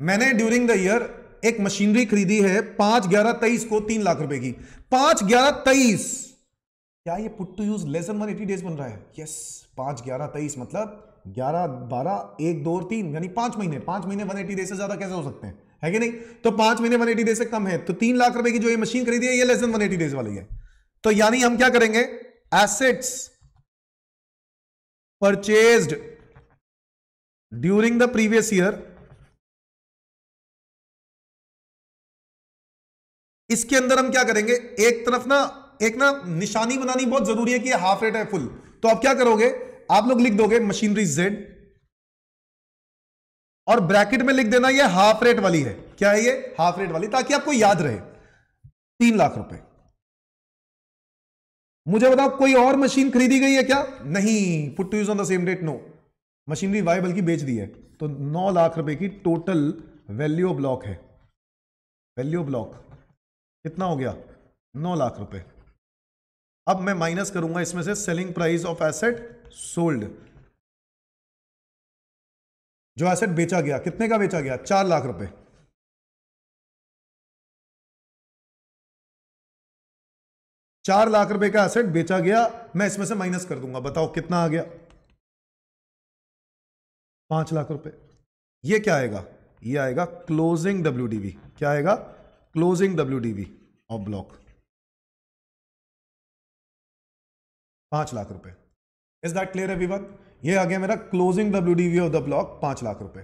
मैंने ड्यूरिंग द ईयर एक मशीनरी खरीदी है पांच ग्यारह तेईस को तीन लाख रुपए की पांच ग्यारह तेईस क्या ये put to use less than one eighty days बन रहा है यस पांच ग्यारह तेईस मतलब ग्यारह बारह एक दो और तीन यानी पांच महीने पांच महीने वन एटी से ज्यादा कैसे हो सकते हैं है कि नहीं तो पांच महीने वन एटी से कम है तो तीन लाख रुपए की जो ये मशीन खरीदी है ये less than one eighty days वाली है तो यानी हम क्या करेंगे assets purchased during the previous year इसके अंदर हम क्या करेंगे एक तरफ ना एक ना निशानी बनानी बहुत जरूरी है कि हाफ रेट है फुल तो आप क्या करोगे आप लोग लिख दोगे मशीनरी जेड और ब्रैकेट में लिख देना ये हाफ रेट वाली है क्या है ये हाफ रेट वाली ताकि आपको याद रहे तीन लाख रुपए मुझे बताओ कोई और मशीन खरीदी गई है क्या नहीं put to use on the same rate no machinery Y बल्कि बेच दी है तो नौ लाख रुपए की टोटल वैल्यू ऑफ ब्लॉक है वैल्यू ऑफ ब्लॉक कितना हो गया नौ लाख रुपए अब मैं माइनस करूंगा इसमें से selling price of asset sold जो एसेट बेचा गया कितने का बेचा गया चार लाख रुपए चार लाख रुपए का एसेट बेचा गया मैं इसमें से माइनस कर दूंगा बताओ कितना आ गया पांच लाख रुपए ये क्या आएगा ये आएगा क्लोजिंग डब्ल्यू क्या आएगा क्लोजिंग डब्ल्यू ऑफ ब्लॉक पांच लाख रुपए इज दैट क्लियर है विवक ये आ गया मेरा closing W DV of the block पांच लाख रुपए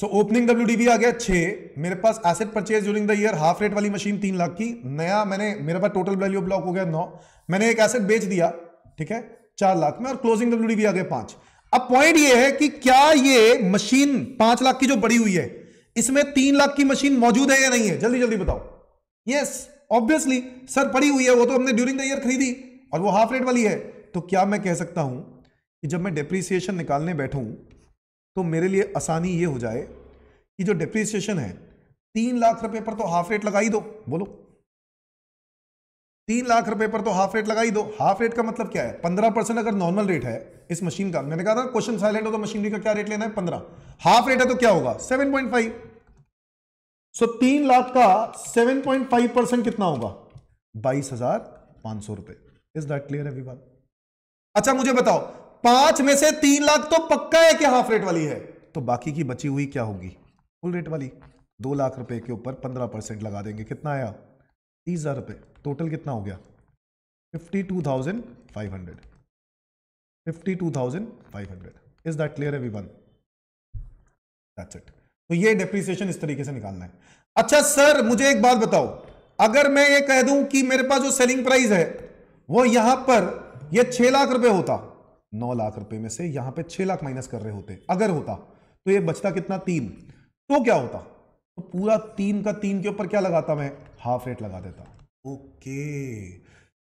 सो ओपनिंग डब्ल्यू डीवी आ गया छह मेरे पास asset purchase during the year half rate वाली मशीन तीन लाख की नया मैंने मेरे पास टोटल वैल्यू ब्लॉक हो गया नौ मैंने एक एसेट बेच दिया ठीक है चार लाख में और क्लोजिंग डब्ल्यू डीवी आ गया पांच अब पॉइंट ये है कि क्या ये मशीन पांच लाख की जो बड़ी हुई है इसमें तीन लाख की मशीन मौजूद है या नहीं है जल्दी जल्दी बताओ यस ऑब्वियसली सर पड़ी हुई है वो तो हमने ड्यूरिंग द ईयर खरीदी और वो हाफ रेट वाली है तो क्या मैं कह सकता हूं कि जब मैं डिप्रीसिएशन निकालने बैठूं तो मेरे लिए आसानी ये हो जाए कि जो डेप्रीसिएशन है तीन लाख रुपए पर तो हाफ रेट लगा ही दो बोलो तीन लाख रुपए पर तो हाफ रेट लगा ही दो हाफ रेट का मतलब क्या है पंद्रह परसेंट अगर नॉर्मल रेट है इस मशीन का मैंने कहा था क्वेश्चन साइलेंट हो तो मशीनरी का क्या रेट लेना है पंद्रह हाफ रेट है तो क्या होगा सेवन पॉइंट फाइव सो तीन लाख का सेवन पॉइंट फाइव परसेंट कितना होगा बाईस हजार पांच सौ रुपए इज दैट क्लियर एवरीवन अच्छा मुझे बताओ पांच में से तीन लाख तो पक्का है कि हाफ रेट वाली है तो बाकी की बची हुई क्या होगी फुल रेट वाली दो लाख रुपए के ऊपर पंद्रह परसेंट लगा देंगे कितना आया तीस हजार रुपये टोटल कितना हो गया fifty two thousand five hundred fifty two thousand five hundred is that clear every everyone that's it तो ये डेप्रीसिएशन इस तरीके से निकालना है अच्छा सर मुझे एक बात बताओ अगर मैं ये कह दूं कि मेरे पास जो सेलिंग प्राइस है वो यहां पर ये छह लाख रुपए होता नौ लाख रुपए में से यहां पे छह लाख माइनस कर रहे होते अगर होता तो ये बचता कितना तीन तो क्या होता तो पूरा तीन का तीन के ऊपर क्या लगाता मैं हाफ रेट लगा देता ओके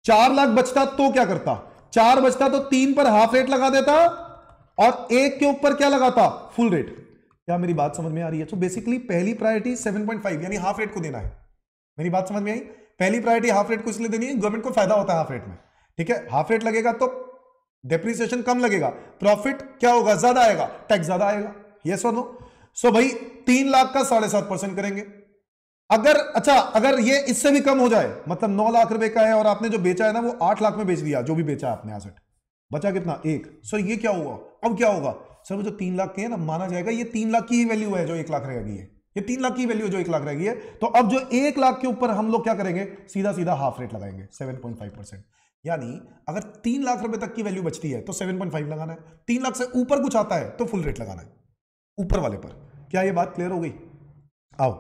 चार लाख बचता तो क्या करता चार बचता तो तीन पर हाफ रेट लगा देता और एक के ऊपर क्या लगाता फुल रेट क्या मेरी बात समझ में आ रही है तो बेसिकली पहली प्रायोरिटी फाइव यानी हाफ रेट को देना है मेरी बात समझ में आई पहली प्रायोरिटी हाफ रेट को इसलिए देनी है गवर्नमेंट को फायदा होता है हाफ रेट में ठीक है हाफ रेट लगेगा तो डेप्रिसिएशन कम लगेगा प्रॉफिट क्या होगा ज्यादा आएगा टैक्स ज्यादा आएगा ये सो नो सो भाई तीन लाख का साढ़े सात परसेंट करेंगे अगर अच्छा अगर ये इससे भी कम हो जाए मतलब नौ लाख रुपए का है और आपने जो बेचा है ना वो आठ लाख में बेच दिया जो भी बेचा आपने एसेट बचा कितना एक सर ये क्या हुआ अब क्या होगा सर वो जो तीन लाख के है ना माना जाएगा ये तीन लाख की ही वैल्यू है जो एक लाख रहेगी ये तीन लाख की वैल्यू जो एक लाख रहेगी है तो अब जो एक लाख के ऊपर हम लोग क्या करेंगे सीधा सीधा हाफ रेट लगाएंगे सेवन पॉइंट फाइव परसेंट यानी अगर तीन लाख रुपए तक की वैल्यू बचती है तो सेवन पॉइंट फाइव लगाना है तीन लाख से ऊपर कुछ आता है तो फुल रेट लगाना है ऊपर वाले पर क्या ये बात क्लियर हो गई आओ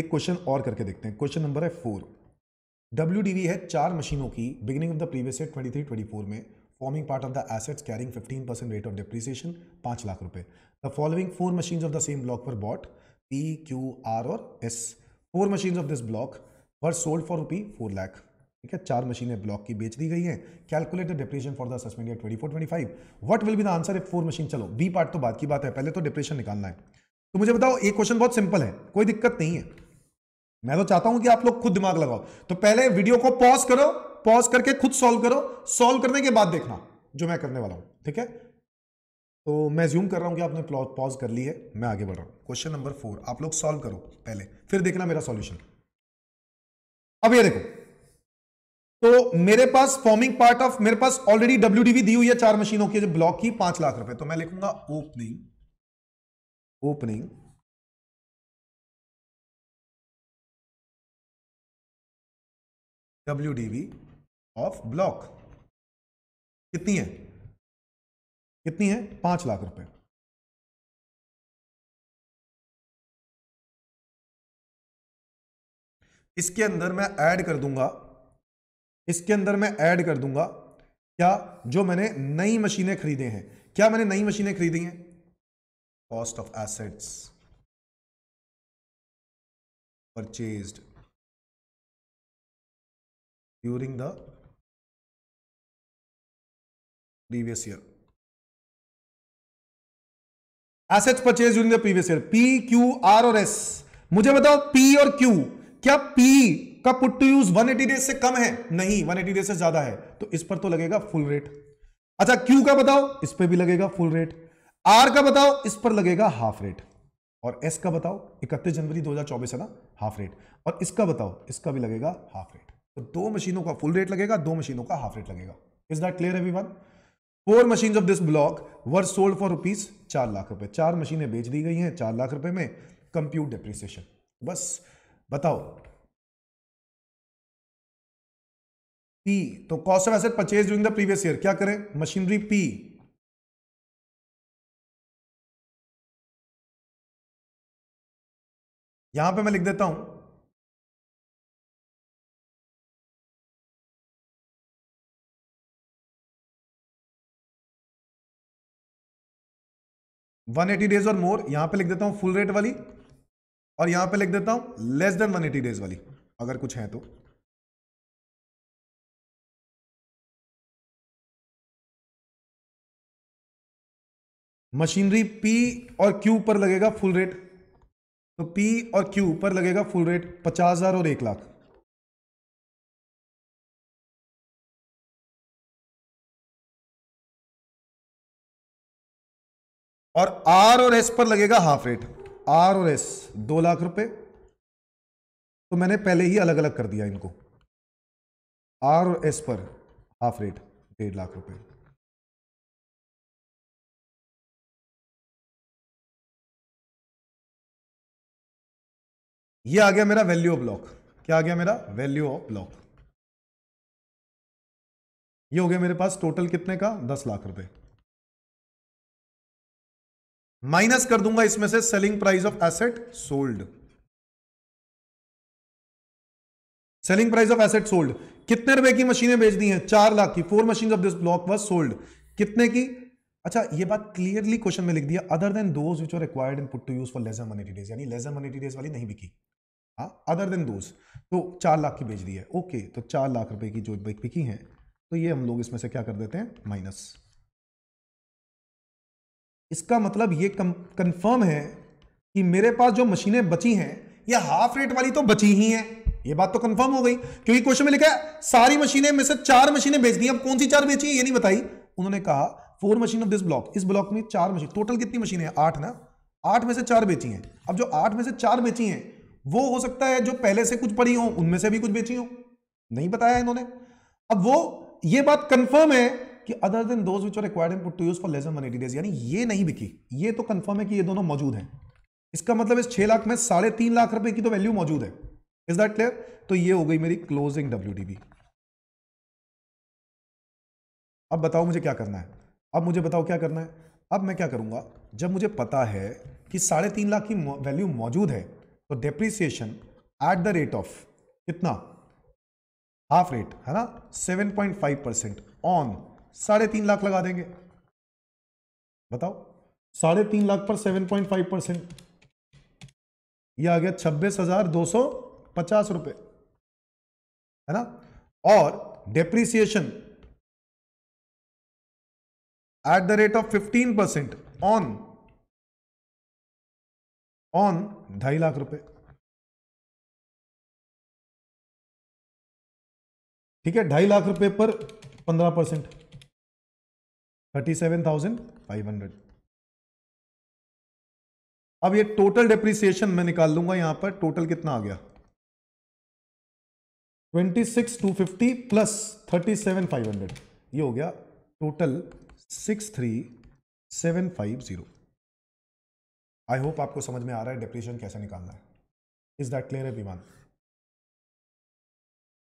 एक क्वेश्चन और करके देखते हैं क्वेश्चन नंबर है फोर डब्ल्यू है चार मशीनों की beginning of the previous year twenty three twenty four में forming part of the assets carrying fifteen percent rate of depreciation पांच लाख रुपए the following four machine of the same block पर bought P Q R और S four machine of this block were sold for rupee four lakh ठीक है चार मशीनें block की बेच दी गई हैं calculate depression for the suspend twenty four twenty five what will be the answer if four machine चलो बी पार्ट तो बात की बात है पहले तो डिप्रेशन निकालना है तो मुझे बताओ एक क्वेश्चन बहुत सिंपल है कोई दिक्कत नहीं है मैं तो चाहता हूं कि आप लोग खुद दिमाग लगाओ तो पहले वीडियो को पॉज करो पॉज करके खुद सॉल्व करो सॉल्व करने के बाद देखना जो मैं करने वाला हूं ठीक है तो मैं ज्यूम कर रहा हूँ कि आपने पॉज कर ली है मैं आगे बढ़ रहा हूँ क्वेश्चन नंबर फोर आप लोग सॉल्व करो पहले फिर देखना मेरा सॉल्यूशन अब ये देखो तो मेरे पास फॉर्मिंग पार्ट ऑफ मेरे पास ऑलरेडी डब्ल्यू दी हुई है चार मशीनों की जो ब्लॉक की पांच लाख रुपए तो मैं लिखूंगा opening opening W of block कितनी है कितनी है पांच लाख रुपए इसके अंदर मैं ऐड कर दूंगा इसके अंदर मैं ऐड कर दूंगा क्या जो मैंने नई मशीनें खरीदे हैं क्या मैंने नई मशीनें खरीदी हैं cost of assets purchase during the previous year assets purchase during the previous year P Q R और एस मुझे बताओ पी और क्यू क्या पी का put to use 180 eighty days से कम है नहीं 180 एटी डेज से ज्यादा है तो इस पर तो लगेगा फुल रेट अच्छा क्यू का बताओ इस पर भी लगेगा फुल रेट आर का बताओ इस पर लगेगा हाफ रेट और एस का बताओ इकतीस जनवरी 2024 है ना हाफ रेट और इसका बताओ इसका भी लगेगा हाफ रेट तो दो मशीनों का फुल रेट लगेगा दो मशीनों का हाफ रेट लगेगा is that clear everyone four machine of this block were sold for rupees चार लाख रुपए चार मशीनें बेच दी गई हैं चार लाख रुपए में कंप्यूट डिप्रिसिएशन बस बताओ पी तो cost of asset purchase during the previous year क्या करें मशीनरी पी यहां पे मैं लिख देता हूं वन एटी डेज और मोर यहां पे लिख देता हूं फुल रेट वाली और यहां पे लिख देता हूं less than one eighty days वाली अगर कुछ है तो मशीनरी पी और क्यू पर लगेगा फुल रेट तो पी और क्यू पर लगेगा फुल रेट पचास हजार और एक लाख और आर और एस पर लगेगा हाफ रेट आर और एस दो लाख रुपए तो मैंने पहले ही अलग अलग कर दिया इनको आर और एस पर हाफ रेट डेढ़ लाख रुपए ये आ गया मेरा वैल्यू ऑफ ब्लॉक क्या आ गया मेरा वैल्यू ऑफ ब्लॉक ये हो गया मेरे पास टोटल कितने का दस लाख रुपए माइनस कर दूंगा इसमें से selling price of asset sold selling price of asset sold कितने रुपए की मशीनें बेच दी हैं चार लाख की four machine of this block was sold कितने की अच्छा ये बात क्लियरली क्वेश्चन में लिख दिया other than those which are required in put to use for lesser than days यानी लेजर देन डेज वाली नहीं बिकी हाँ अदर देन दोज तो चार लाख की बेच दी है ओके okay, तो चार लाख रुपए की जो बिकी है तो ये हम लोग इसमें से क्या कर देते हैं माइनस इसका मतलब ये कंफर्म है कि मेरे पास जो मशीनें बची हैं ये हाफ रेट वाली तो बची ही हैं ये बात तो कंफर्म हो गई क्योंकि क्वेश्चन में लिखा है सारी मशीनें में से चार मशीनें बेच दी अब कौन सी चार बेची ये नहीं बताई उन्होंने कहा four machine of this block इस ब्लॉक में चार मशीन टोटल कितनी मशीनें हैं आठ ना आठ में से चार बेची हैं अब जो आठ में से चार बेची हैं वो हो सकता है जो पहले से कुछ पड़ी हो उनमें से भी कुछ बेची हो नहीं बताया इन्होंने अब वो ये बात कंफर्म है कि other than those which are required in put to use for less than 180 days यानी ये नहीं बिकी ये तो कंफर्म है कि ये दोनों मौजूद हैं इसका मतलब इस छह लाख में साढ़े तीन लाख रुपए की तो वैल्यू मौजूद है इज दैट क्लियर तो ये हो गई मेरी क्लोजिंग डब्ल्यू अब बताओ मुझे क्या करना है अब मुझे बताओ क्या करना है अब मैं क्या करूंगा जब मुझे पता है कि साढ़े तीन लाख की वैल्यू मौजूद है तो depreciation at the rate of कितना हाफ रेट है ना seven point five percent on साढ़े तीन लाख लगा देंगे बताओ साढ़े तीन लाख पर सेवन पॉइंट फाइव परसेंट यह आ गया छब्बीस हजार दो सौ पचास रुपए है ना और depreciation at the rate of fifteen percent on on ढाई लाख रुपए ठीक है ढाई लाख रुपए पर पंद्रह परसेंट 37,500 अब ये टोटल डेप्रिसिएशन मैं निकाल लूंगा यहां पर टोटल कितना आ गया 26,250 प्लस 37,500 ये हो गया टोटल 63,750 आई होप आपको समझ में आ रहा है डेप्रिसिएशन कैसे निकालना है इज दैट क्लियर है विमान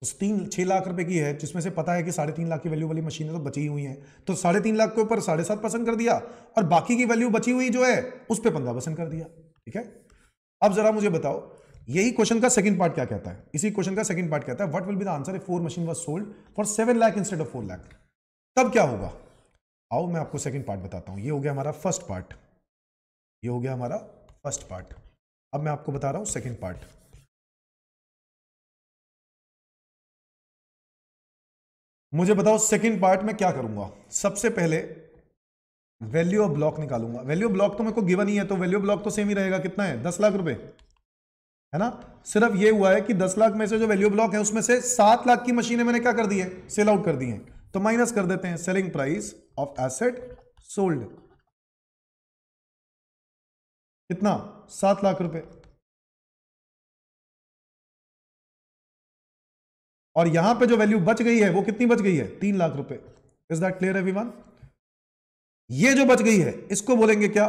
उस तीन छः लाख रुपए की है जिसमें से पता है कि साढ़े तीन लाख की वैल्यू वाली मशीनें तो बची हुई हैं तो साढ़े तीन लाख के ऊपर साढ़े सात परसेंट कर दिया और बाकी की वैल्यू बची हुई जो है उस पर पंद्रह परसेंट कर दिया ठीक है अब जरा मुझे बताओ यही क्वेश्चन का सेकंड पार्ट क्या कहता है इसी क्वेश्चन का सेकंड पार्ट कहता है what will be the answer if four machine was sold for seven lakh instead of four lakh तब क्या होगा आओ मैं आपको सेकेंड पार्ट बताता हूँ ये हो गया हमारा फर्स्ट पार्ट ये हो गया हमारा फर्स्ट पार्ट अब मैं आपको बता रहा हूं सेकेंड पार्ट मुझे बताओ सेकंड पार्ट में क्या करूंगा सबसे पहले वैल्यू ऑफ ब्लॉक निकालूंगा वैल्यू ब्लॉक तो मेरे को गिवन ही है तो वैल्यू ब्लॉक तो सेम ही रहेगा कितना है दस लाख रुपए है ना सिर्फ ये हुआ है कि दस लाख में से जो वैल्यू ब्लॉक है उसमें से सात लाख की मशीनें मैंने क्या कर दी है सेल आउट कर दी है तो माइनस कर देते हैं selling price of asset sold कितना सात लाख रुपए और यहां पे जो वैल्यू बच गई है वो कितनी बच गई है तीन लाख रुपए इज दैट क्लियर एवरी ये जो बच गई है इसको बोलेंगे क्या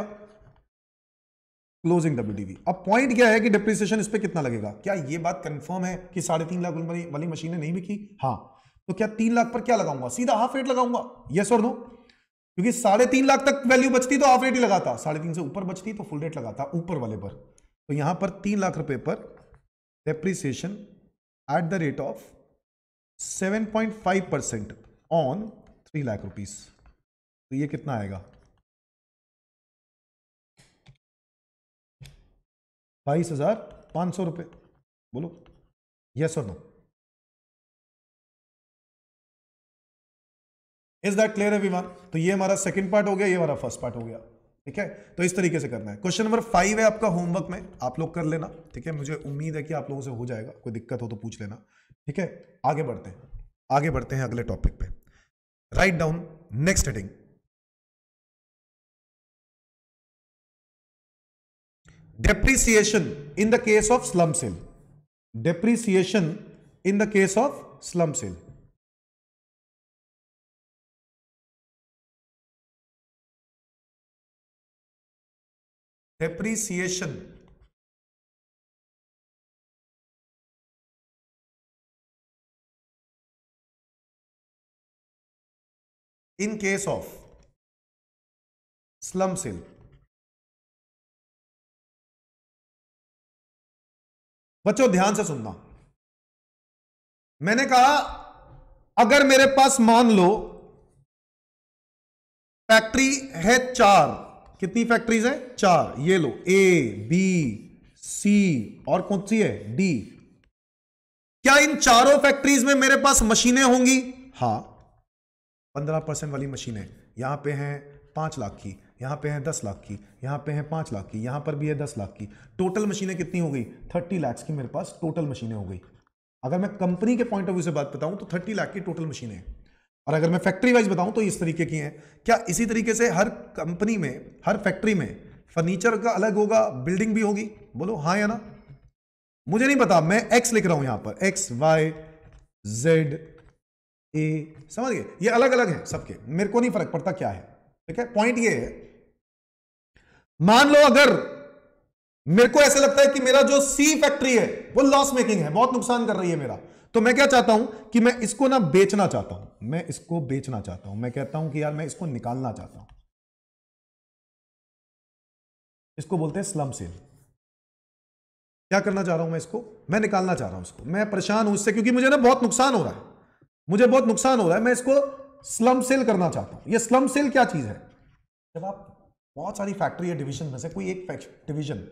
क्लोजिंग डब्ल्यू अब पॉइंट क्या है कि डिप्रिसिएशन इस पर कितना लगेगा क्या ये बात कंफर्म है कि साढ़े तीन लाख वाली मशीन नहीं बिकी हाँ तो क्या तीन लाख पर क्या लगाऊंगा सीधा हाफ रेट लगाऊंगा यस और नो क्योंकि साढ़े तीन लाख तक वैल्यू बचती तो हाफ रेट ही लगाता साढ़े तीन से ऊपर बचती तो फुल रेट लगाता ऊपर वाले पर तो यहां पर तीन लाख रुपए पर depreciation at the rate of 7.5 percent on three lakh rupees तो ये कितना आएगा बाईस हजार पांच सौ रुपए बोलो यस और नो इज दैट क्लियर है विमान तो ये हमारा सेकंड पार्ट हो गया ये हमारा फर्स्ट पार्ट हो गया ठीक है तो इस तरीके से करना है क्वेश्चन नंबर फाइव है आपका होमवर्क में आप लोग कर लेना ठीक है मुझे उम्मीद है कि आप लोगों से हो जाएगा कोई दिक्कत हो तो पूछ लेना ठीक है आगे बढ़ते हैं आगे बढ़ते हैं अगले टॉपिक पे write down next heading depreciation in the case of slump sale depreciation in the case of slump sale depreciation in case of slum sale बच्चों ध्यान से सुनना मैंने कहा अगर मेरे पास मान लो फैक्ट्री है चार कितनी फैक्ट्रीज है चार ये लो ए बी सी और कौन सी है डी क्या इन चारों फैक्ट्रीज में मेरे पास मशीनें होंगी हाँ पंद्रह परसेंट वाली मशीनें यहाँ पे हैं पाँच लाख की यहाँ पे हैं दस लाख की यहाँ पे हैं पाँच लाख की यहाँ पर भी है दस लाख की टोटल मशीनें कितनी हो गई थर्टी लाख की मेरे पास टोटल मशीनें हो गई अगर मैं कंपनी के पॉइंट ऑफ व्यू से बात बताऊं तो थर्टी लाख की टोटल मशीनें हैं और अगर मैं फैक्ट्री वाइज बताऊं तो इस तरीके की हैं क्या इसी तरीके से हर कंपनी में हर फैक्ट्री में फर्नीचर का अलग होगा बिल्डिंग भी होगी बोलो हाँ या ना मुझे नहीं पता मैं एक्स लिख रहा हूं यहां पर एक्स वाई जेड ए समझ गए ये अलग अलग है सबके मेरे को नहीं फर्क पड़ता क्या है ठीक है पॉइंट ये है मान लो अगर मेरे को ऐसा लगता है कि मेरा जो सी फैक्ट्री है वो लॉस मेकिंग है बहुत नुकसान कर रही है मेरा तो मैं क्या चाहता हूं कि मैं इसको ना बेचना चाहता हूं मैं इसको बेचना चाहता हूं मैं कहता हूं कि यार मैं इसको निकालना चाहता हूं इसको बोलते हैं स्लम सेल क्या करना चाह रहा हूं मैं इसको मैं निकालना चाह रहा हूं इसको मैं परेशान हूं इससे क्योंकि मुझे ना बहुत नुकसान हो रहा है मुझे बहुत नुकसान हो रहा है मैं इसको स्लम सेल करना चाहता हूं ये स्लम सेल क्या चीज है जब आप बहुत सारी फैक्ट्री या डिवीजन में से कोई एक डिवीजन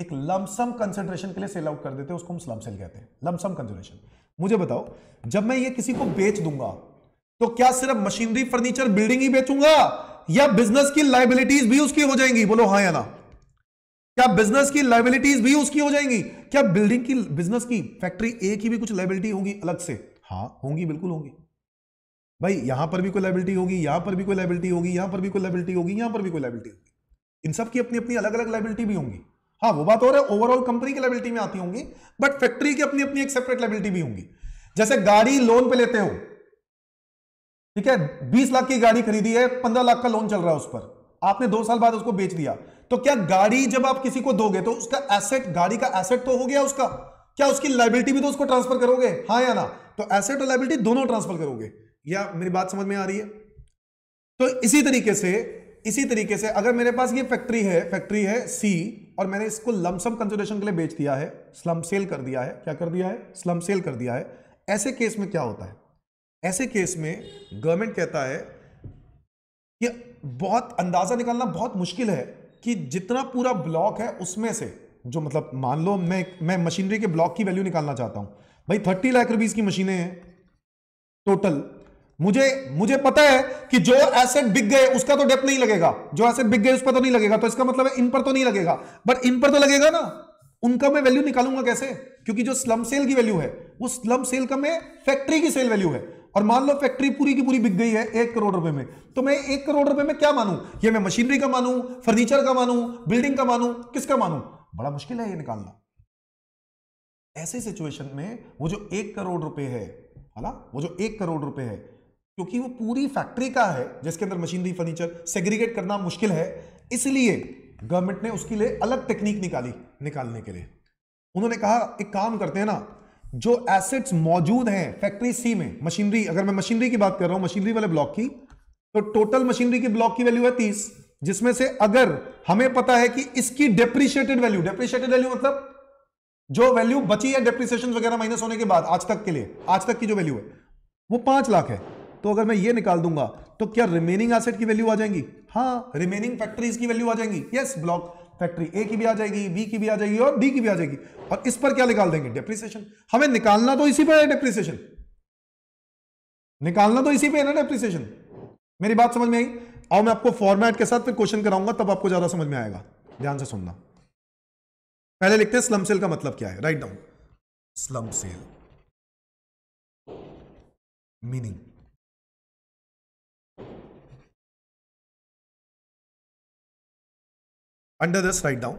एक लमसम कंसेंट्रेशन के लिए सेल आउट कर देते हैं उसको हम स्लम सेल कहते हैं लमसम कंसेंट्रेशन मुझे बताओ जब मैं ये किसी को बेच दूंगा तो क्या सिर्फ मशीनरी फर्नीचर बिल्डिंग ही बेचूंगा या बिजनेस की लाइबिलिटीज भी उसकी हो जाएंगी बोलो हाँ या ना क्या बिजनेस की लाइबिलिटीज भी उसकी हो जाएंगी क्या बिल्डिंग की बिजनेस की फैक्ट्री ए की भी कुछ लाइबिलिटी होगी अलग से हाँ होंगी बिल्कुल होंगी भाई यहां पर भी कोई लाइबिलिटी होगी यहां पर भी कोई लाइबिलिटी होगी यहां पर भी कोई लाइबिलिटी होगी यहां पर भी कोई लाइबिलिटी होगी इन सब की अपनी अपनी अलग अलग लाइबिलिटी भी होंगी हाँ वो बात हो रहा है ओवरऑल कंपनी की लाइबिलिटी में आती होंगी बट फैक्ट्री की अपनी अपनी एक सेपरेट लाइबिलिटी भी होंगी जैसे गाड़ी लोन पे लेते हो ठीक है बीस लाख की गाड़ी खरीदी है पंद्रह लाख का लोन चल रहा है उस पर आपने दो साल बाद उसको बेच दिया तो क्या गाड़ी जब आप किसी को दोगे तो उसका एसेट गाड़ी का एसेट तो हो गया उसका क्या उसकी लाइबिलिटी भी तो उसको ट्रांसफर करोगे हाँ या ना तो एसेट और लाइबिलिटी दोनों ट्रांसफर करोगे या मेरी बात समझ में आ रही है तो इसी तरीके से इसी तरीके से अगर मेरे पास ये फैक्ट्री है फैक्ट्री है सी और मैंने इसको लमसम कंसिडरेशन के लिए बेच दिया है स्लम सेल कर दिया है क्या कर दिया है स्लम सेल कर दिया है ऐसे केस में क्या होता है ऐसे केस में गवर्नमेंट कहता है कि बहुत अंदाजा निकालना बहुत मुश्किल है कि जितना पूरा ब्लॉक है उसमें से जो मतलब मान लो मैं मैं मशीनरी के ब्लॉक की वैल्यू निकालना चाहता हूं भाई थर्टी लाख रुपीज की मशीनें हैं टोटल मुझे मुझे पता है कि जो एसेट बिक गए उसका तो डेप नहीं लगेगा जो एसेट बिक गए उस पर तो नहीं लगेगा तो इसका मतलब इन पर तो नहीं लगेगा बट इन पर तो लगेगा ना उनका मैं वैल्यू निकालूंगा कैसे क्योंकि जो स्लम सेल की वैल्यू है वो स्लम सेल का मैं फैक्ट्री की सेल वैल्यू है और मान लो फैक्ट्री पूरी की पूरी बिक गई है एक करोड़ रुपए में तो मैं एक करोड़ रुपए में क्या मानू ये मैं मशीनरी का मानू फर्नीचर का मानू बिल्डिंग का मानू किसका मानू बड़ा मुश्किल है ये निकालना ऐसे सिचुएशन में वो जो एक करोड़ रुपए है है वो जो एक करोड़ रुपए है क्योंकि वो पूरी फैक्ट्री का है जिसके अंदर मशीनरी फर्नीचर सेग्रीगेट करना मुश्किल है इसलिए गवर्नमेंट ने उसके लिए अलग टेक्निक निकाली निकालने के लिए उन्होंने कहा एक काम करते हैं ना जो एसेट्स मौजूद हैं फैक्ट्री सी में मशीनरी अगर मैं मशीनरी की बात कर रहा हूं मशीनरी वाले ब्लॉक की तो टोटल मशीनरी के ब्लॉक की वैल्यू है तीस जिसमें से अगर हमें पता है कि इसकी डेप्रिशिएटेड वैल्यू डेप्रिशिएटेड वैल्यू मतलब जो वैल्यू बची है डेप्रिसिएशन वगैरह माइनस होने के बाद आज तक के लिए आज तक की जो वैल्यू है वो पांच लाख है तो अगर मैं ये निकाल दूंगा तो क्या रिमेनिंग एसेट की वैल्यू आ जाएंगी हाँ रिमेनिंग फैक्ट्रीज की वैल्यू आ जाएंगी यस ब्लॉक फैक्ट्री ए की भी आ जाएगी बी की भी आ जाएगी और डी की भी आ जाएगी और इस पर क्या निकाल देंगे डेप्रिसिएशन हमें निकालना तो इसी पर है डेप्रिसिएशन निकालना तो इसी पे है ना डेप्रिसिएशन मेरी बात समझ में आई और मैं आपको फॉर्मेट के साथ फिर क्वेश्चन कराऊंगा तब आपको ज्यादा समझ में आएगा ध्यान से सुनना पहले लिखते हैं स्लम सेल का मतलब क्या है write down slump sale meaning under this write down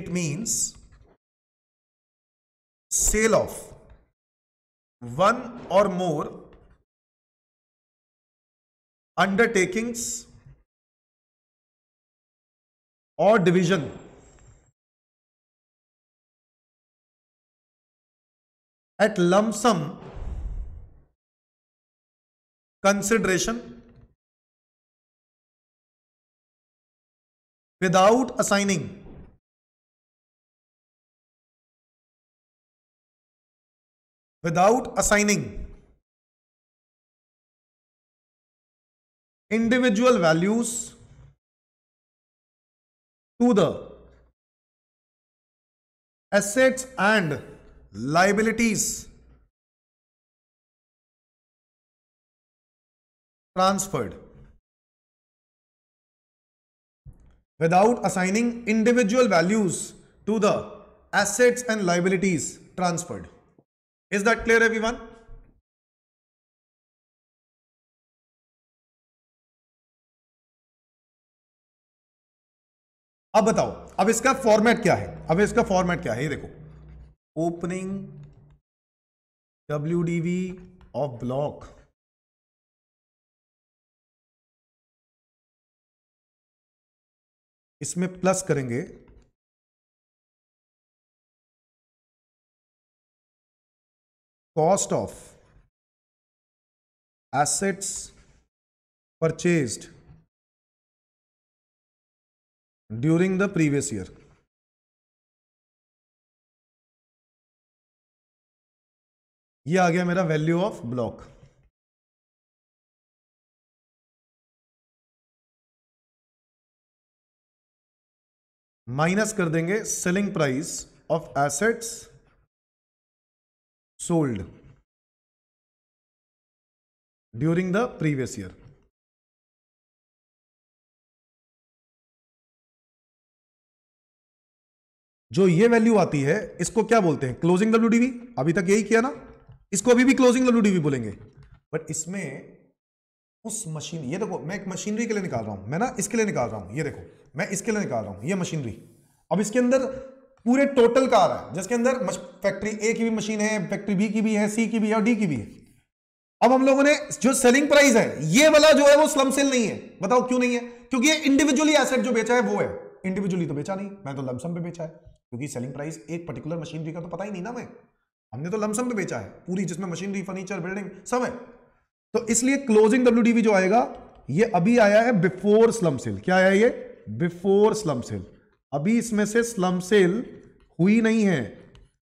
it means sale of one or more undertakings or division at lump sum consideration without assigning without assigning individual values to the assets and liabilities transferred without assigning individual values to the assets and liabilities transferred. Is that clear everyone? अब बताओ अब इसका format क्या है अब इसका format क्या है ये देखो opening W D V of block इसमें प्लस करेंगे cost of assets purchase during the previous year ये आ गया मेरा वैल्यू ऑफ ब्लॉक माइनस कर देंगे selling price of assets sold during the previous year जो ये वैल्यू आती है इसको क्या बोलते हैं क्लोजिंग डीवी अभी तक यही किया ना इसको अभी भी क्लोजिंग डब्ल्यूडीवी बोलेंगे बट इसमें उस मशीन ये देखो मैं एक मशीनरी के लिए निकाल रहा हूं मैं ना इसके लिए निकाल रहा हूं ये देखो मैं इसके लिए निकाल रहा हूं ये मशीनरी अब इसके अंदर पूरे टोटल का आ रहा है जिसके अंदर फैक्ट्री ए की भी मशीन है फैक्ट्री बी की भी है सी की भी है और डी की भी है अब हम लोगों ने जो सेलिंग प्राइस है ये वाला जो है वो स्लम सेल नहीं है बताओ क्यों नहीं है क्योंकि इंडिविजुअली एसेट जो बेचा है वो है इंडिविजुअली तो बेचा नहीं मैं तो लमसम पे बेचा है क्योंकि सेलिंग प्राइस एक पर्टिकुलर मशीनरी का तो पता ही नहीं ना मैं हमने तो लमसम पे बेचा है पूरी जिसमें मशीनरी फर्नीचर बिल्डिंग सब है तो इसलिए क्लोजिंग डब्ल्यू जो आएगा ये अभी आया है बिफोर स्लम सेल क्या आया ये बिफोर स्लम सेल अभी इसमें से स्लम सेल हुई नहीं है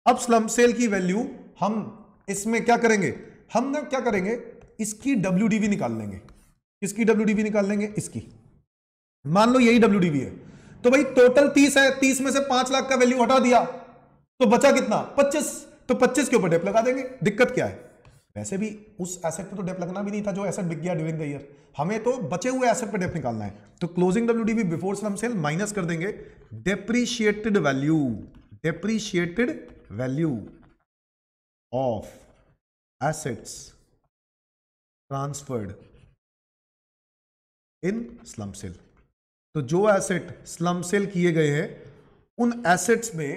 अब स्लम सेल की वैल्यू हम इसमें क्या करेंगे हम ना क्या करेंगे इसकी डब्ल्यू डी निकाल लेंगे इसकी डब्ल्यू डी निकाल लेंगे इसकी मान लो यही डब्ल्यू डी है तो भाई टोटल तीस है तीस में से पांच लाख का वैल्यू हटा दिया तो बचा कितना पच्चीस तो पच्चीस के ऊपर डेप लगा देंगे दिक्कत क्या है वैसे भी उस एसेट पे तो डेप लगना भी नहीं था जो एसेट बिक गया ड्यूरिंग द ईयर हमें तो बचे हुए एसेट पे डेप निकालना है तो closing W D before slump sale minus कर देंगे depreciated value depreciated value of assets transferred in slump sale तो जो एसेट स्लम सेल किए गए हैं उन एसेट्स में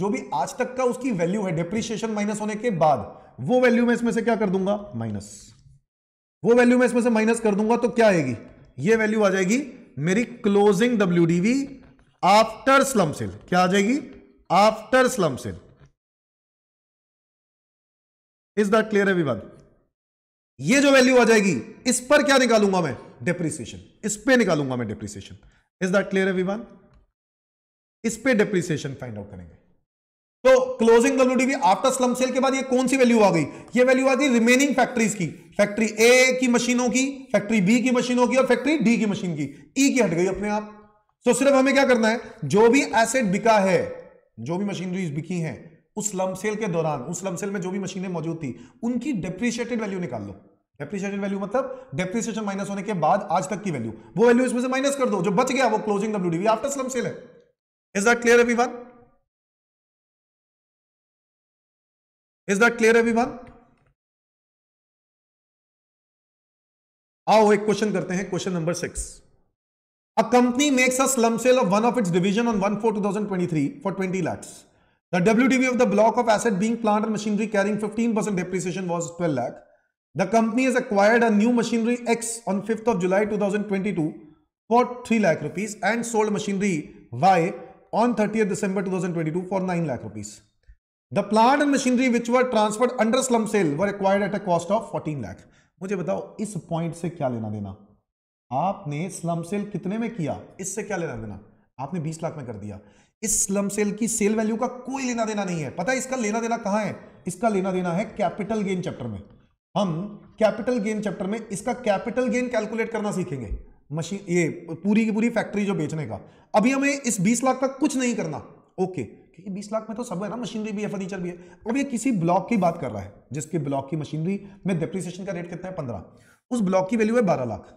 जो भी आज तक का उसकी वैल्यू है डेप्रीशिएशन माइनस होने के बाद वो वैल्यू में इसमें से क्या कर दूंगा माइनस वो वैल्यू में इसमें से माइनस कर दूंगा तो क्या आएगी ये वैल्यू आ जाएगी मेरी closing W DV after slump sale क्या आ जाएगी after slump sale is that clear every ये जो वैल्यू आ जाएगी इस पर क्या निकालूंगा मैं डिप्रिसिएशन इस पे निकालूंगा मैं depreciation is that clear every इस पे डिप्रिसिएशन फाइंड आउट करेंगे तो closing W after slump sale के बाद ये कौन सी वैल्यू आ गई ये वैल्यू आ गई रिमेनिंग फैक्ट्रीज की फैक्ट्री ए की मशीनों की फैक्ट्री बी की मशीनों की और फैक्ट्री डी की मशीन की ई e की हट गई अपने आप तो सिर्फ हमें क्या करना है जो भी एसेट बिका है जो भी मशीनरीज बिकी है उस लम सेल के दौरान उस लम सेल में जो भी मशीनें मौजूद थी उनकी डेप्रिशिएटेड वैल्यू निकाल लो डेप्रिशिएटेड वैल्यू मतलब डेप्रिशिएशन माइनस होने के बाद आज तक की वैल्यू वो वैल्यू इसमें से माइनस कर दो जो बच गया वो closing W after slump sale है is that clear everyone Is clear clear one आओ एक क्वेश्चन करते हैं question number six a company makes a slump sale of one of its division on one four two thousand twenty three for twenty lakhs the W of the block of asset B plant and machinery carrying fifteen percent depreciation was twelve lakh the company is acquired a new machinery X on fifth of July two thousand twenty two for three lakh rupees and sold machinery Y on thirty December two thousand twenty two for nine lakh rupees The plant and machinery which were transferred under slum sale were acquired at a cost of 14 lakh. मुझे बताओ इस point से क्या लेना देना आपने slump sale कितने में किया इससे क्या लेना देना आपने 20 लाख में कर दिया इस स्लम सेल की सेल वैल्यू का कोई लेना देना नहीं है पता है इसका लेना देना कहां है इसका लेना देना है कैपिटल गेन चैप्टर में हम कैपिटल गेन चैप्टर में इसका कैपिटल गेन कैलकुलेट करना सीखेंगे मशीन ये पूरी की पूरी फैक्ट्री जो बेचने का अभी हमें इस बीस लाख का कुछ नहीं करना ओके ठीक है बीस लाख में तो सब है ना मशीनरी भी है फर्नीचर भी है अब ये किसी ब्लॉक की बात कर रहा है जिसके ब्लॉक की मशीनरी में डिप्रिसिएशन का रेट कितना है पंद्रह उस ब्लॉक की वैल्यू है बारह लाख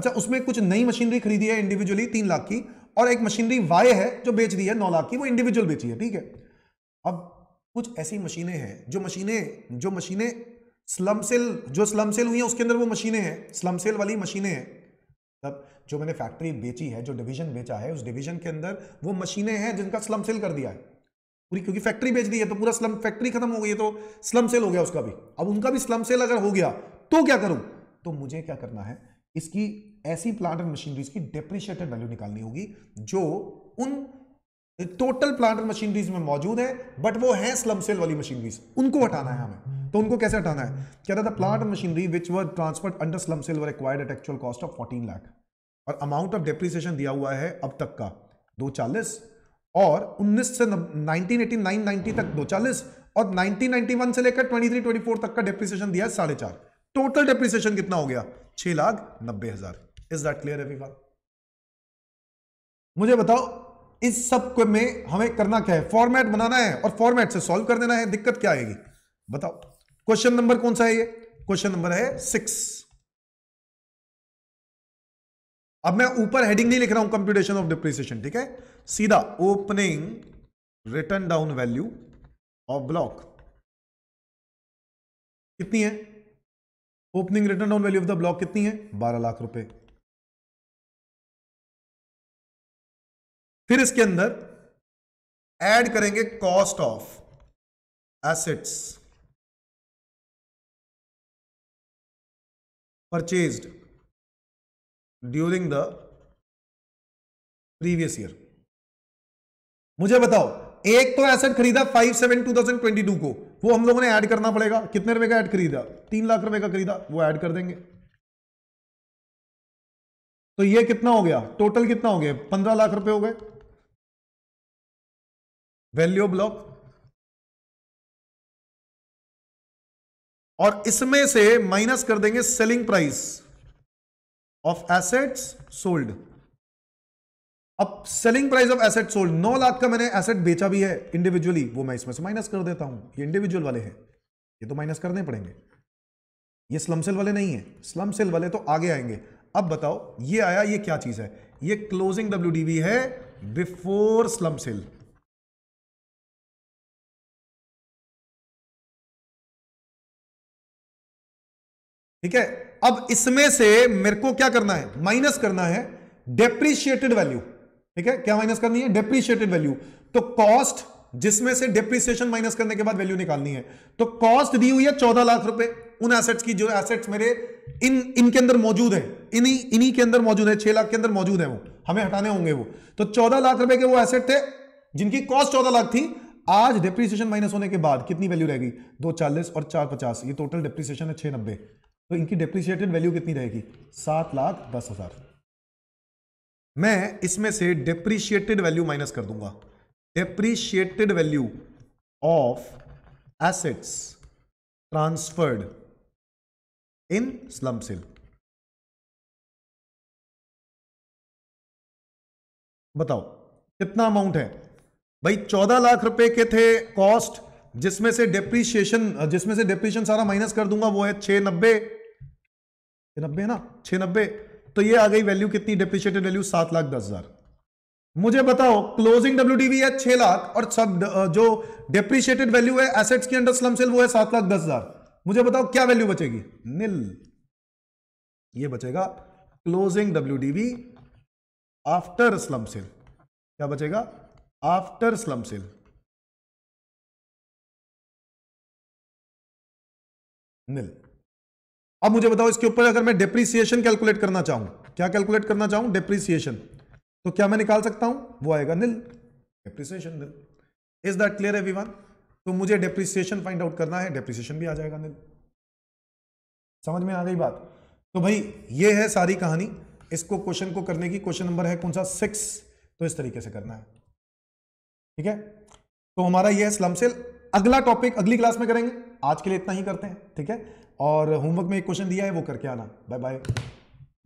अच्छा उसमें कुछ नई मशीनरी खरीदी है इंडिविजुअली तीन लाख की और एक मशीनरी वाई है जो बेच रही है नौ लाख की वो इंडिविजुअल बेची है ठीक है अब कुछ ऐसी मशीनें हैं जो मशीनें जो मशीनें स्लम सेल जो स्लम सेल हुई है उसके अंदर वो मशीनें हैं स्लम सेल वाली मशीनें हैं मतलब जो मैंने फैक्ट्री बेची है जो डिवीजन बेचा है उस डिवीजन के अंदर वो मशीनें हैं जिनका स्लम सेल कर दिया है पूरी क्योंकि फैक्ट्री बेच दी है तो पूरा स्लम फैक्ट्री खत्म हो गई है तो स्लम सेल हो गया उसका भी अब उनका भी स्लम सेल अगर हो गया तो क्या करूं तो मुझे क्या करना है इसकी ऐसी प्लांट एंड मशीनरीज की डिप्रिशिएटेड वैल्यू निकालनी होगी जो उन टोटल प्लांट और मशीनरीज में मौजूद है बट वो है स्लम सेल वाली मशीनरीज उनको हटाना है हमें तो उनको कैसे हटाना है क्या था प्लांट और machinery which were transferred under slump sale were acquired at actual cost of 14 lakh और अमाउंट ऑफ डेप्रिसिएशन दिया हुआ है अब तक का दो चालीस और उन्नीस से 1989 90 तक दो चालीस और 1991 से लेकर ट्वेंटी 24 तक का डेप्रिसिएशन दिया है साढ़े चार टोटल डेप्रिसिएशन कितना हो गया छह लाख नब्बे हजार इज दैट क्लियर एवरीवन मुझे बताओ इस सब में हमें करना क्या है फॉर्मेट बनाना है और फॉर्मेट से सॉल्व कर देना है दिक्कत क्या आएगी बताओ क्वेश्चन नंबर कौन सा है ये क्वेश्चन नंबर है सिक्स अब मैं ऊपर हेडिंग नहीं लिख रहा हूं कंप्यूटेशन ऑफ डिप्रिसिएशन ठीक है सीधा opening written down value of block कितनी है opening written down value of the block कितनी है बारह लाख रुपए फिर इसके अंदर ऐड करेंगे cost of assets purchase during the previous year मुझे बताओ एक तो एसेट खरीदा five seven two thousand twenty two को वो हम लोगों ने ऐड करना पड़ेगा कितने रुपए का ऐड खरीदा तीन लाख रुपए का खरीदा वो ऐड कर देंगे तो ये कितना हो गया टोटल कितना हो गया पंद्रह लाख रुपए हो गए वैल्यू ब्लॉक और इसमें से माइनस कर देंगे selling price of assets sold अब selling price of asset sold नौ लाख का मैंने एसेट बेचा भी है इंडिविजुअली वो मैं इसमें से माइनस कर देता हूं ये इंडिविजुअल वाले हैं ये तो माइनस करने पड़ेंगे ये स्लम सेल वाले नहीं है स्लम सेल वाले तो आगे आएंगे अब बताओ ये आया ये क्या चीज है ये क्लोजिंग डब्ल्यू है बिफोर स्लम सेल ठीक है अब इसमें से मेरे को क्या करना है माइनस करना है डेप्रिशिएटेड वैल्यू ठीक है क्या माइनस करनी है डेप्रिशिएटेड वैल्यू तो कॉस्ट जिसमें से डेप्रिसिएशन माइनस करने के बाद वैल्यू निकालनी है तो कॉस्ट दी हुई है चौदह लाख रुपए उन एसेट्स की जो एसेट्स मेरे इन इनके अंदर मौजूद है इन्हीं इन्हीं के अंदर मौजूद है छह लाख के अंदर मौजूद है वो हमें हटाने होंगे वो तो चौदह लाख रुपए के वो एसेट थे जिनकी कॉस्ट चौदह लाख थी आज डिप्रिसिएशन माइनस होने के बाद कितनी वैल्यू रहेगी दो चालीस और चार पचास ये टोटल डेप्रिसिएशन है छह नब्बे तो इनकी डिप्रिशिएटेड वैल्यू कितनी रहेगी सात लाख दस हजार मैं इसमें से डिप्रिशिएटेड वैल्यू माइनस कर दूंगा depreciated value of assets transferred in slump sale बताओ कितना अमाउंट है भाई चौदह लाख रुपए के थे कॉस्ट जिसमें से डिप्रिशिएशन जिसमें से डिप्रिशिएशन सारा माइनस कर दूंगा वो है छह नब्बे नब्बे है ना छह नब्बे तो ये आ गई वैल्यू कितनी डिप्रिशिएटेड वैल्यू सात लाख दस हजार मुझे बताओ क्लोजिंग डब्ल्यू है छह लाख और सब जो डिप्रिशिएटेड वैल्यू है एसेट्स की अंडर स्लम सेल वो है सात लाख दस हजार मुझे बताओ क्या वैल्यू बचेगी निल ये बचेगा closing W after slump sale क्या बचेगा आफ्टर स्लम सेल निल अब मुझे बताओ इसके ऊपर अगर मैं डिप्रीसिएशन कैलकुलेट करना चाहूं क्या कैलकुलेट करना चाहूं डिप्रीसिएशन तो क्या मैं निकाल सकता हूं वो आएगा nil depreciation nil is that clear everyone तो मुझे डिप्रीसिएशन फाइंड आउट करना है डिप्रीसिएशन भी आ जाएगा निल समझ में आ गई बात तो भाई ये है सारी कहानी इसको क्वेश्चन को करने की क्वेश्चन नंबर है कौन सा सिक्स तो इस तरीके से करना है ठीक है तो हमारा ये है स्लम सेल अगला टॉपिक अगली क्लास में करेंगे आज के लिए इतना ही करते हैं ठीक है और होमवर्क में एक क्वेश्चन दिया है वो करके आना बाय बाय